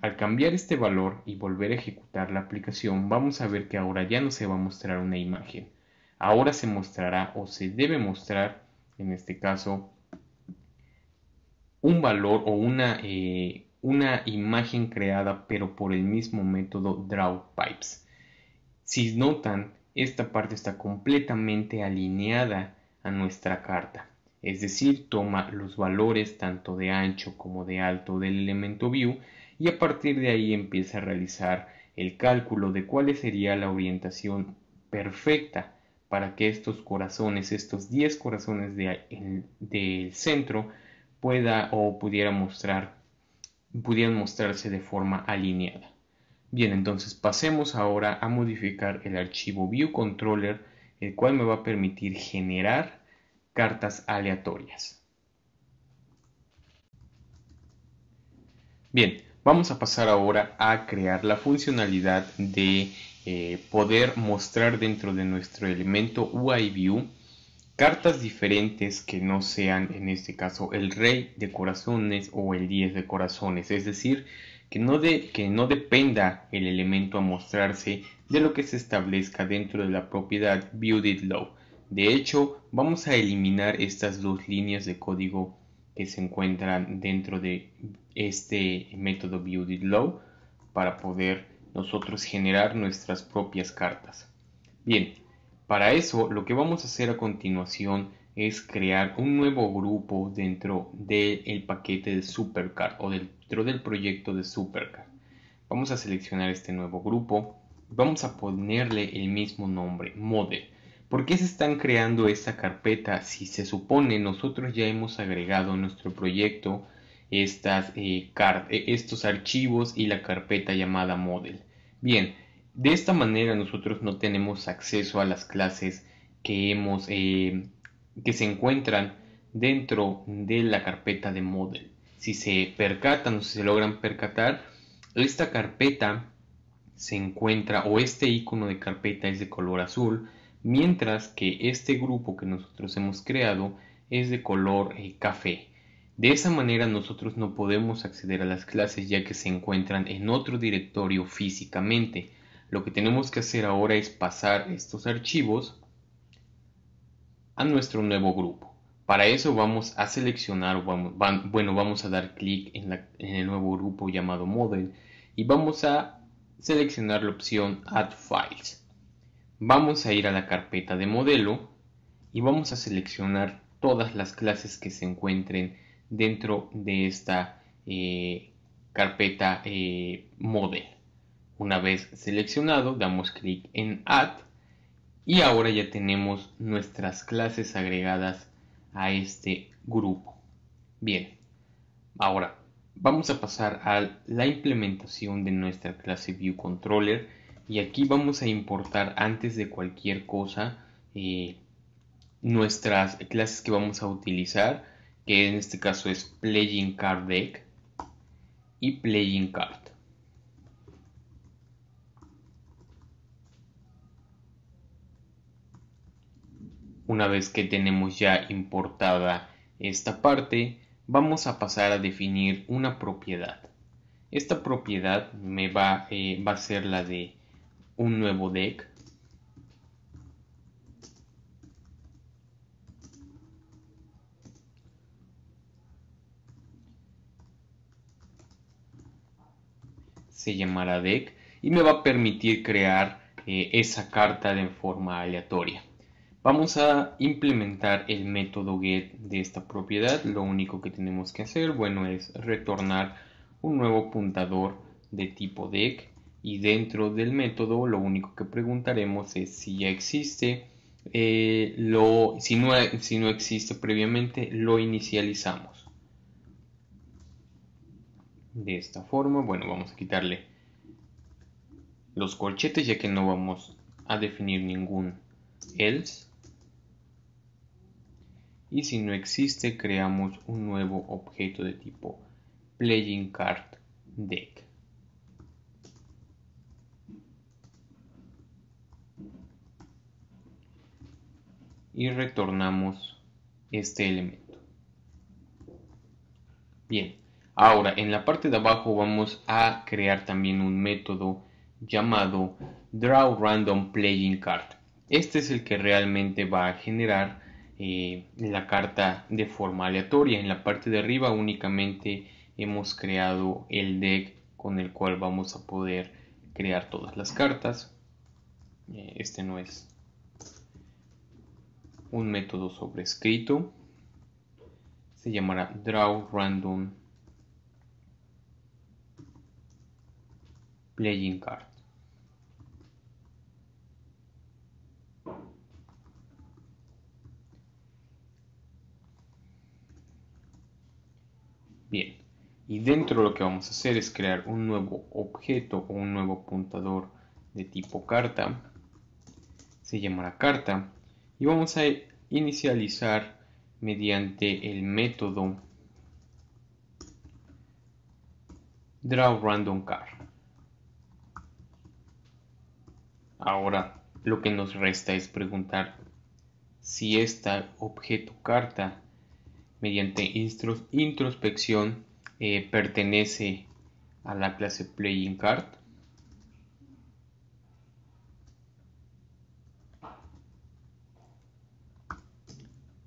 Al cambiar este valor y volver a ejecutar la aplicación vamos a ver que ahora ya no se va a mostrar una imagen. Ahora se mostrará o se debe mostrar en este caso un valor o una eh, una imagen creada pero por el mismo método Draw Pipes. Si notan, esta parte está completamente alineada a nuestra carta, es decir, toma los valores tanto de ancho como de alto del elemento view y a partir de ahí empieza a realizar el cálculo de cuál sería la orientación perfecta para que estos corazones, estos 10 corazones del centro, pueda o pudiera mostrar pudieran mostrarse de forma alineada. Bien, entonces pasemos ahora a modificar el archivo View Controller, el cual me va a permitir generar cartas aleatorias. Bien, vamos a pasar ahora a crear la funcionalidad de eh, poder mostrar dentro de nuestro elemento UIView cartas diferentes que no sean en este caso el rey de corazones o el 10 de corazones, es decir, que no, de, que no dependa el elemento a mostrarse de lo que se establezca dentro de la propiedad beauty De hecho, vamos a eliminar estas dos líneas de código que se encuentran dentro de este método beauty para poder nosotros generar nuestras propias cartas. Bien, para eso, lo que vamos a hacer a continuación es crear un nuevo grupo dentro del paquete de Supercard o dentro del proyecto de Supercard. Vamos a seleccionar este nuevo grupo. Vamos a ponerle el mismo nombre, Model. ¿Por qué se están creando esta carpeta si se supone nosotros ya hemos agregado a nuestro proyecto estas, eh, eh, estos archivos y la carpeta llamada Model? Bien, de esta manera nosotros no tenemos acceso a las clases que hemos eh, que se encuentran dentro de la carpeta de model. Si se percatan o si se logran percatar, esta carpeta se encuentra o este icono de carpeta es de color azul, mientras que este grupo que nosotros hemos creado es de color eh, café. De esa manera nosotros no podemos acceder a las clases ya que se encuentran en otro directorio físicamente. Lo que tenemos que hacer ahora es pasar estos archivos a nuestro nuevo grupo. Para eso vamos a seleccionar, bueno, vamos a dar clic en, el nuevo grupo llamado Model y vamos a seleccionar la opción Add Files. Vamos a ir a la carpeta de modelo y vamos a seleccionar todas las clases que se encuentren dentro de esta eh, carpeta eh, model. Una vez seleccionado, damos clic en Add y ahora ya tenemos nuestras clases agregadas a este grupo. Bien, ahora vamos a pasar a la implementación de nuestra clase View Controller y aquí vamos a importar antes de cualquier cosa eh, nuestras clases que vamos a utilizar que en este caso es PlayingCardDeck y PlayingCard Una vez que tenemos ya importada esta parte, vamos a pasar a definir una propiedad. Esta propiedad me va, eh, a ser la de un nuevo deck. Se llamará deck y me va a permitir crear eh, esa carta de forma aleatoria. Vamos a implementar el método get de esta propiedad. Lo único que tenemos que hacer, bueno, es retornar un nuevo puntador de tipo deck y dentro del método lo único que preguntaremos es si ya existe eh, lo, si, no, si no existe previamente lo inicializamos de esta forma bueno vamos a quitarle los corchetes ya que no vamos a definir ningún else y si no existe creamos un nuevo objeto de tipo playing card deck. Y retornamos este elemento. Bien, ahora en la parte de abajo vamos a crear también un método llamado DrawRandomPlayingCard card. Este es el que realmente va a generar eh, la carta de forma aleatoria. En la parte de arriba únicamente hemos creado el deck con el cual vamos a poder crear todas las cartas. Eh, este no es un método sobrescrito. Se llamará Draw Random Playing Card. y dentro lo que vamos a hacer es crear un nuevo objeto o un nuevo apuntador de tipo carta se llamará carta y vamos a inicializar mediante el método draw random ahora lo que nos resta es preguntar si este objeto carta mediante introspección eh, pertenece a la clase playing card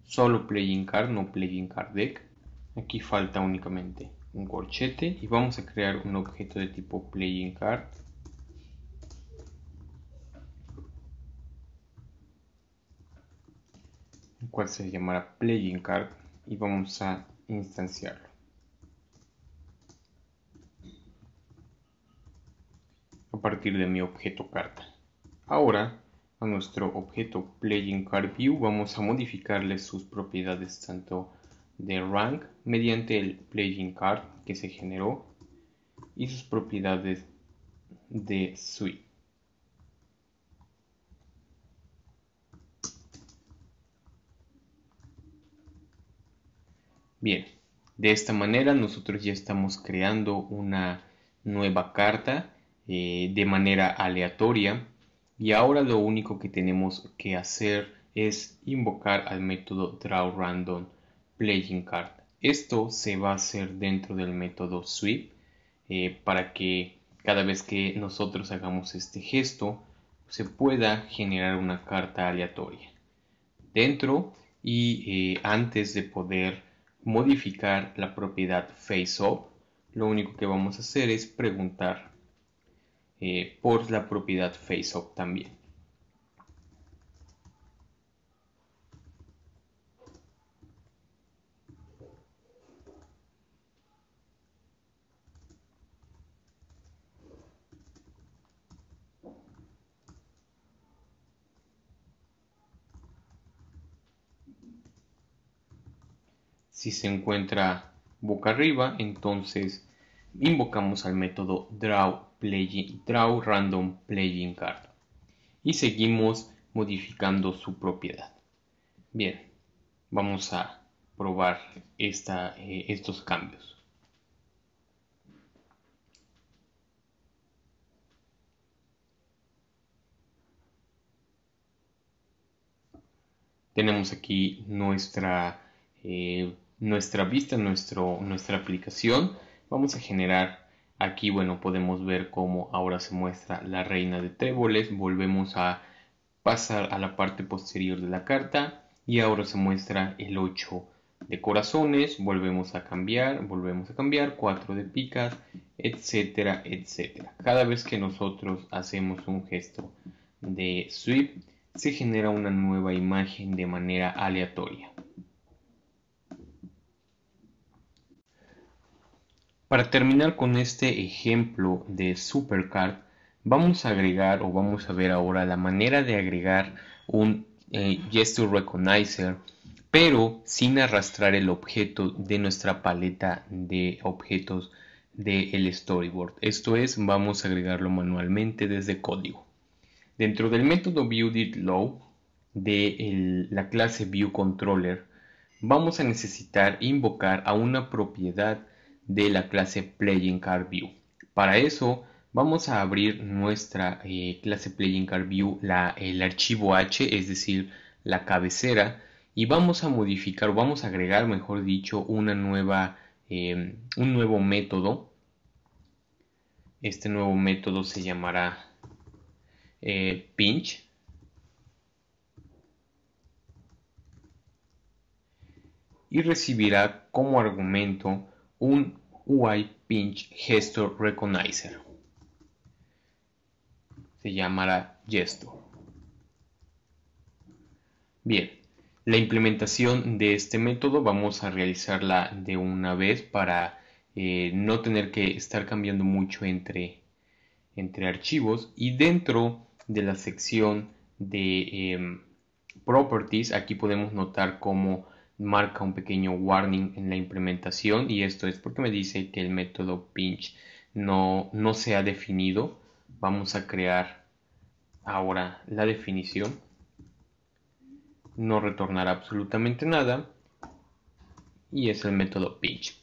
solo playing card no playing card deck aquí falta únicamente un corchete y vamos a crear un objeto de tipo playing card el cual se llamará playing card y vamos a instanciarlo partir de mi objeto carta. Ahora, a nuestro objeto View vamos a modificarle sus propiedades tanto de rank mediante el card que se generó y sus propiedades de suite. Bien, de esta manera nosotros ya estamos creando una nueva carta eh, de manera aleatoria y ahora lo único que tenemos que hacer es invocar al método draw random playing card esto se va a hacer dentro del método sweep eh, para que cada vez que nosotros hagamos este gesto se pueda generar una carta aleatoria dentro y eh, antes de poder modificar la propiedad face up lo único que vamos a hacer es preguntar eh, por la propiedad face off también. si se encuentra boca arriba, entonces invocamos al método draw, draw random playing card y seguimos modificando su propiedad. Bien, vamos a probar eh, estos cambios. Tenemos aquí nuestra, eh, nuestra vista, nuestra aplicación vamos a generar aquí, bueno, podemos ver cómo ahora se muestra la reina de tréboles, volvemos a pasar a la parte posterior de la carta y ahora se muestra el 8 de corazones, volvemos a cambiar, volvemos a cambiar, 4 de picas, etcétera, etcétera. Cada vez que nosotros hacemos un gesto de sweep, se genera una nueva imagen de manera aleatoria. Para terminar con este ejemplo de supercard, vamos a agregar o vamos a ver ahora la manera de agregar un eh, gesture recognizer, pero sin arrastrar el objeto de nuestra paleta de objetos del storyboard. Esto es, vamos a agregarlo manualmente desde código. Dentro del método viewDidLoad de la clase ViewController, vamos a necesitar invocar a una propiedad de la clase Playing Card View. Para eso vamos a abrir nuestra eh, clase Playing Card View, el archivo H, es decir, la cabecera, y vamos a modificar, vamos a agregar, mejor dicho, una nueva, eh, un nuevo método. Este nuevo método se llamará eh, pinch. Y recibirá como argumento un UI Pinch Gesture Recognizer. Se llamará gesto Bien, la implementación de este método vamos a realizarla de una vez para eh, no tener que estar cambiando mucho entre, entre archivos y dentro de la sección de em, properties aquí podemos notar cómo marca un pequeño warning en la implementación y esto es porque me dice que el método pinch no, no se ha definido. Vamos a crear ahora la definición. No retornará absolutamente nada y es el método pinch.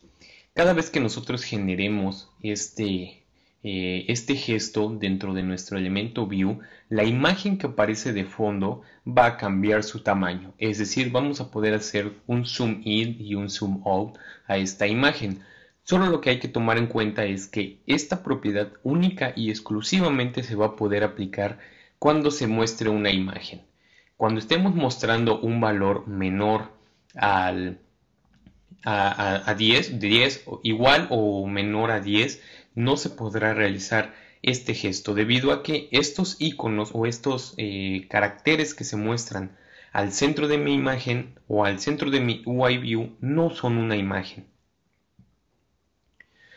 Cada vez que nosotros generemos este eh, este gesto dentro de nuestro elemento view, la imagen que aparece de fondo va a cambiar su tamaño. Es decir, vamos a poder hacer un zoom in y un zoom out a esta imagen. Solo lo que hay que tomar en cuenta es que esta propiedad única y exclusivamente se va a poder aplicar cuando se muestre una imagen. Cuando estemos mostrando un valor menor al, a, 10 de 10 igual o menor a 10, no se podrá realizar este gesto debido a que estos iconos o estos eh, caracteres que se muestran al centro de mi imagen o al centro de mi UI view no son una imagen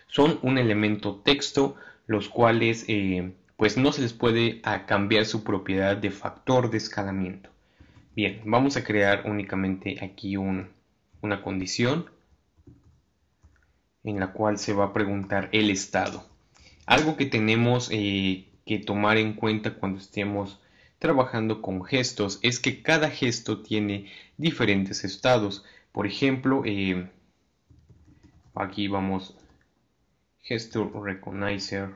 son un elemento texto los cuales eh, pues no se les puede ah, cambiar su propiedad de factor de escalamiento bien vamos a crear únicamente aquí una condición en la cual se va a preguntar el estado. Algo que tenemos eh, que tomar en cuenta cuando estemos trabajando con gestos es que cada gesto tiene diferentes estados. Por ejemplo, eh, aquí vamos Gesto recognizer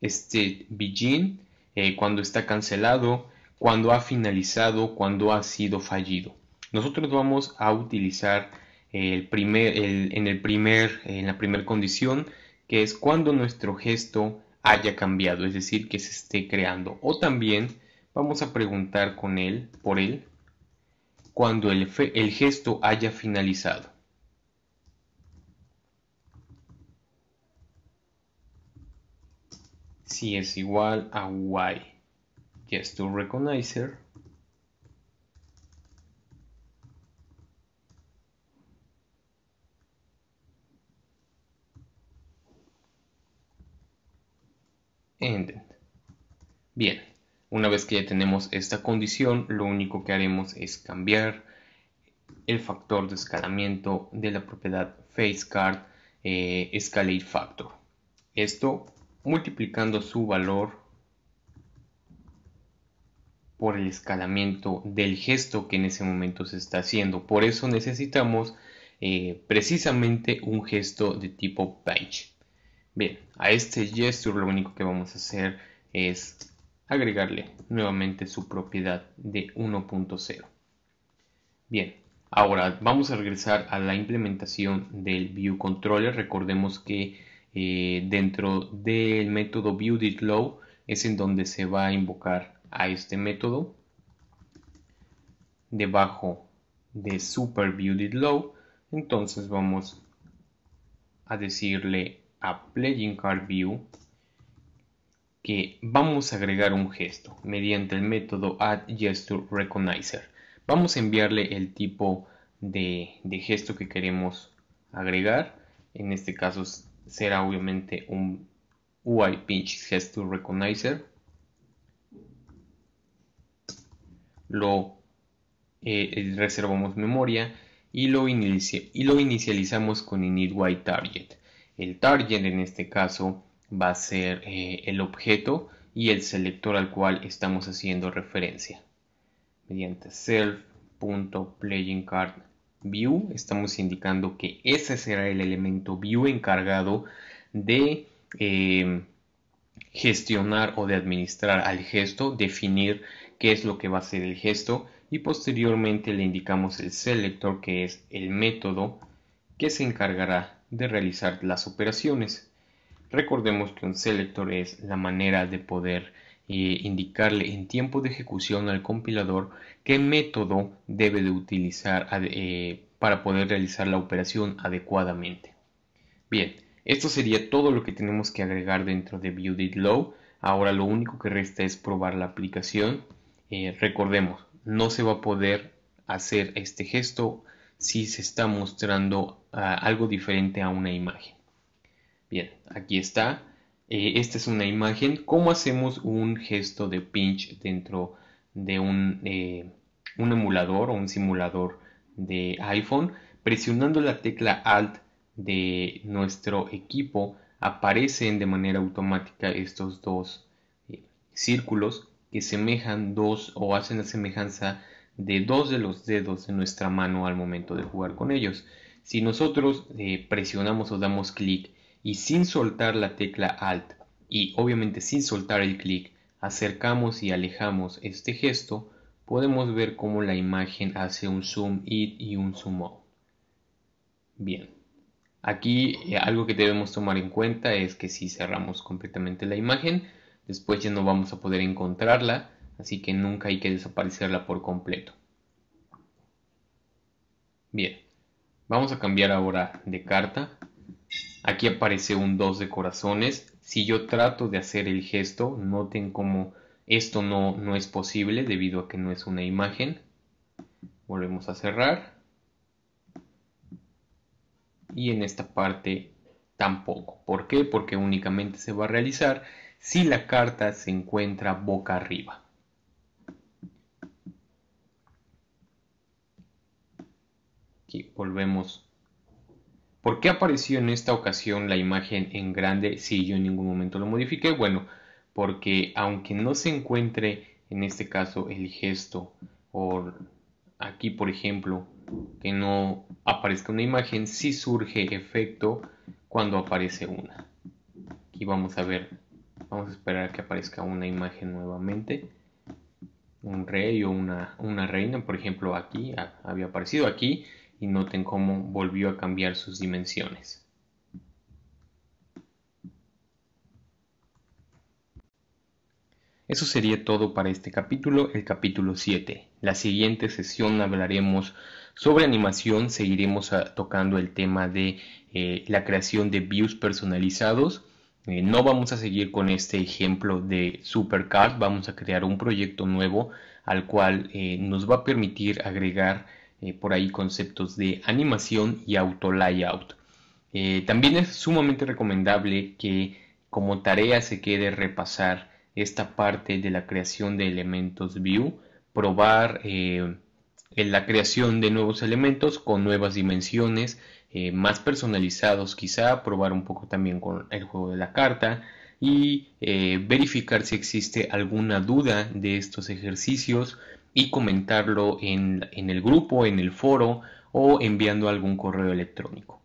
este begin eh, cuando está cancelado cuando ha finalizado cuando ha sido fallido nosotros vamos a utilizar primer, en, el primer, en la primera condición, que es cuando nuestro gesto haya cambiado, es decir, que se esté creando. O también vamos a preguntar con él, por él, cuando el, el gesto haya finalizado. Si es igual a y, gesto recognizer, Bien, una vez que ya tenemos esta condición, lo único que haremos es cambiar el factor de escalamiento de la propiedad FaceCard eh, Factor. Esto multiplicando su valor por el escalamiento del gesto que en ese momento se está haciendo. Por eso necesitamos eh, precisamente un gesto de tipo page. Bien, a este gesture lo único que vamos a hacer es agregarle nuevamente su propiedad de 1.0. Bien, ahora vamos a regresar a la implementación del view controller. Recordemos que eh, dentro del método viewDidLow es en donde se va a invocar a este método. Debajo de super Entonces vamos a decirle a Playing Card View que vamos a agregar un gesto mediante el método Add Gesture Recognizer. Vamos a enviarle el tipo de, gesto que queremos agregar. En este caso será obviamente un UI Lo eh, reservamos memoria y lo, inicializamos con init el target en este caso va a ser eh, el objeto y el selector al cual estamos haciendo referencia. Mediante self.playingCardView estamos indicando que ese será el elemento view encargado de eh, gestionar o de administrar al gesto, definir qué es lo que va a ser el gesto y posteriormente le indicamos el selector que es el método que se encargará de realizar las operaciones. Recordemos que un selector es la manera de poder eh, indicarle en tiempo de ejecución al compilador qué método debe de utilizar eh, para poder realizar la operación adecuadamente. Bien, esto sería todo lo que tenemos que agregar dentro de ViewDidLow. Ahora lo único que resta es probar la aplicación. Eh, recordemos, no se va a poder hacer este gesto si se está mostrando algo diferente a una imagen. Bien, aquí está. Eh, esta es una imagen. ¿Cómo hacemos un gesto de pinch dentro de eh, un, emulador o un simulador de iPhone? Presionando la tecla Alt de nuestro equipo aparecen de manera automática estos dos eh, círculos que semejan dos o hacen la semejanza de dos de los dedos de nuestra mano al momento de jugar con ellos. Si nosotros eh, presionamos o damos clic y sin soltar la tecla Alt y obviamente sin soltar el clic acercamos y alejamos este gesto, podemos ver cómo la imagen hace un zoom in y un zoom out. Bien, aquí eh, algo que debemos tomar en cuenta es que si cerramos completamente la imagen, después ya no vamos a poder encontrarla, así que nunca hay que desaparecerla por completo. Bien. Vamos a cambiar ahora de carta. Aquí aparece un 2 de corazones. Si yo trato de hacer el gesto, noten cómo esto no, no es posible debido a que no es una imagen. Volvemos a cerrar. Y en esta parte tampoco. ¿Por qué? Porque únicamente se va a realizar si la carta se encuentra boca arriba. volvemos. ¿Por qué apareció en esta ocasión la imagen en grande si yo en ningún momento lo modifiqué? Bueno, porque aunque no se encuentre en este caso el gesto o aquí por ejemplo que no aparezca una imagen, si surge efecto cuando aparece una. Aquí vamos a ver, vamos a esperar que aparezca una imagen nuevamente. Un rey o una, una reina, por ejemplo, aquí había aparecido aquí y noten cómo volvió a cambiar sus dimensiones. Eso sería todo para este capítulo, el capítulo 7. La siguiente sesión hablaremos sobre animación, seguiremos tocando el tema de eh, la creación de views personalizados. Eh, no vamos a seguir con este ejemplo de Supercard, vamos a crear un proyecto nuevo al cual eh, nos va a permitir agregar eh, por ahí conceptos de animación y auto layout. Eh, también es sumamente recomendable que como tarea se quede repasar esta parte de la creación de elementos view, probar eh, en la creación de nuevos elementos con nuevas dimensiones, más personalizados quizá, probar un poco también con el juego de la carta y verificar si existe alguna duda de estos ejercicios y comentarlo en, en el grupo, en el foro o enviando algún correo electrónico.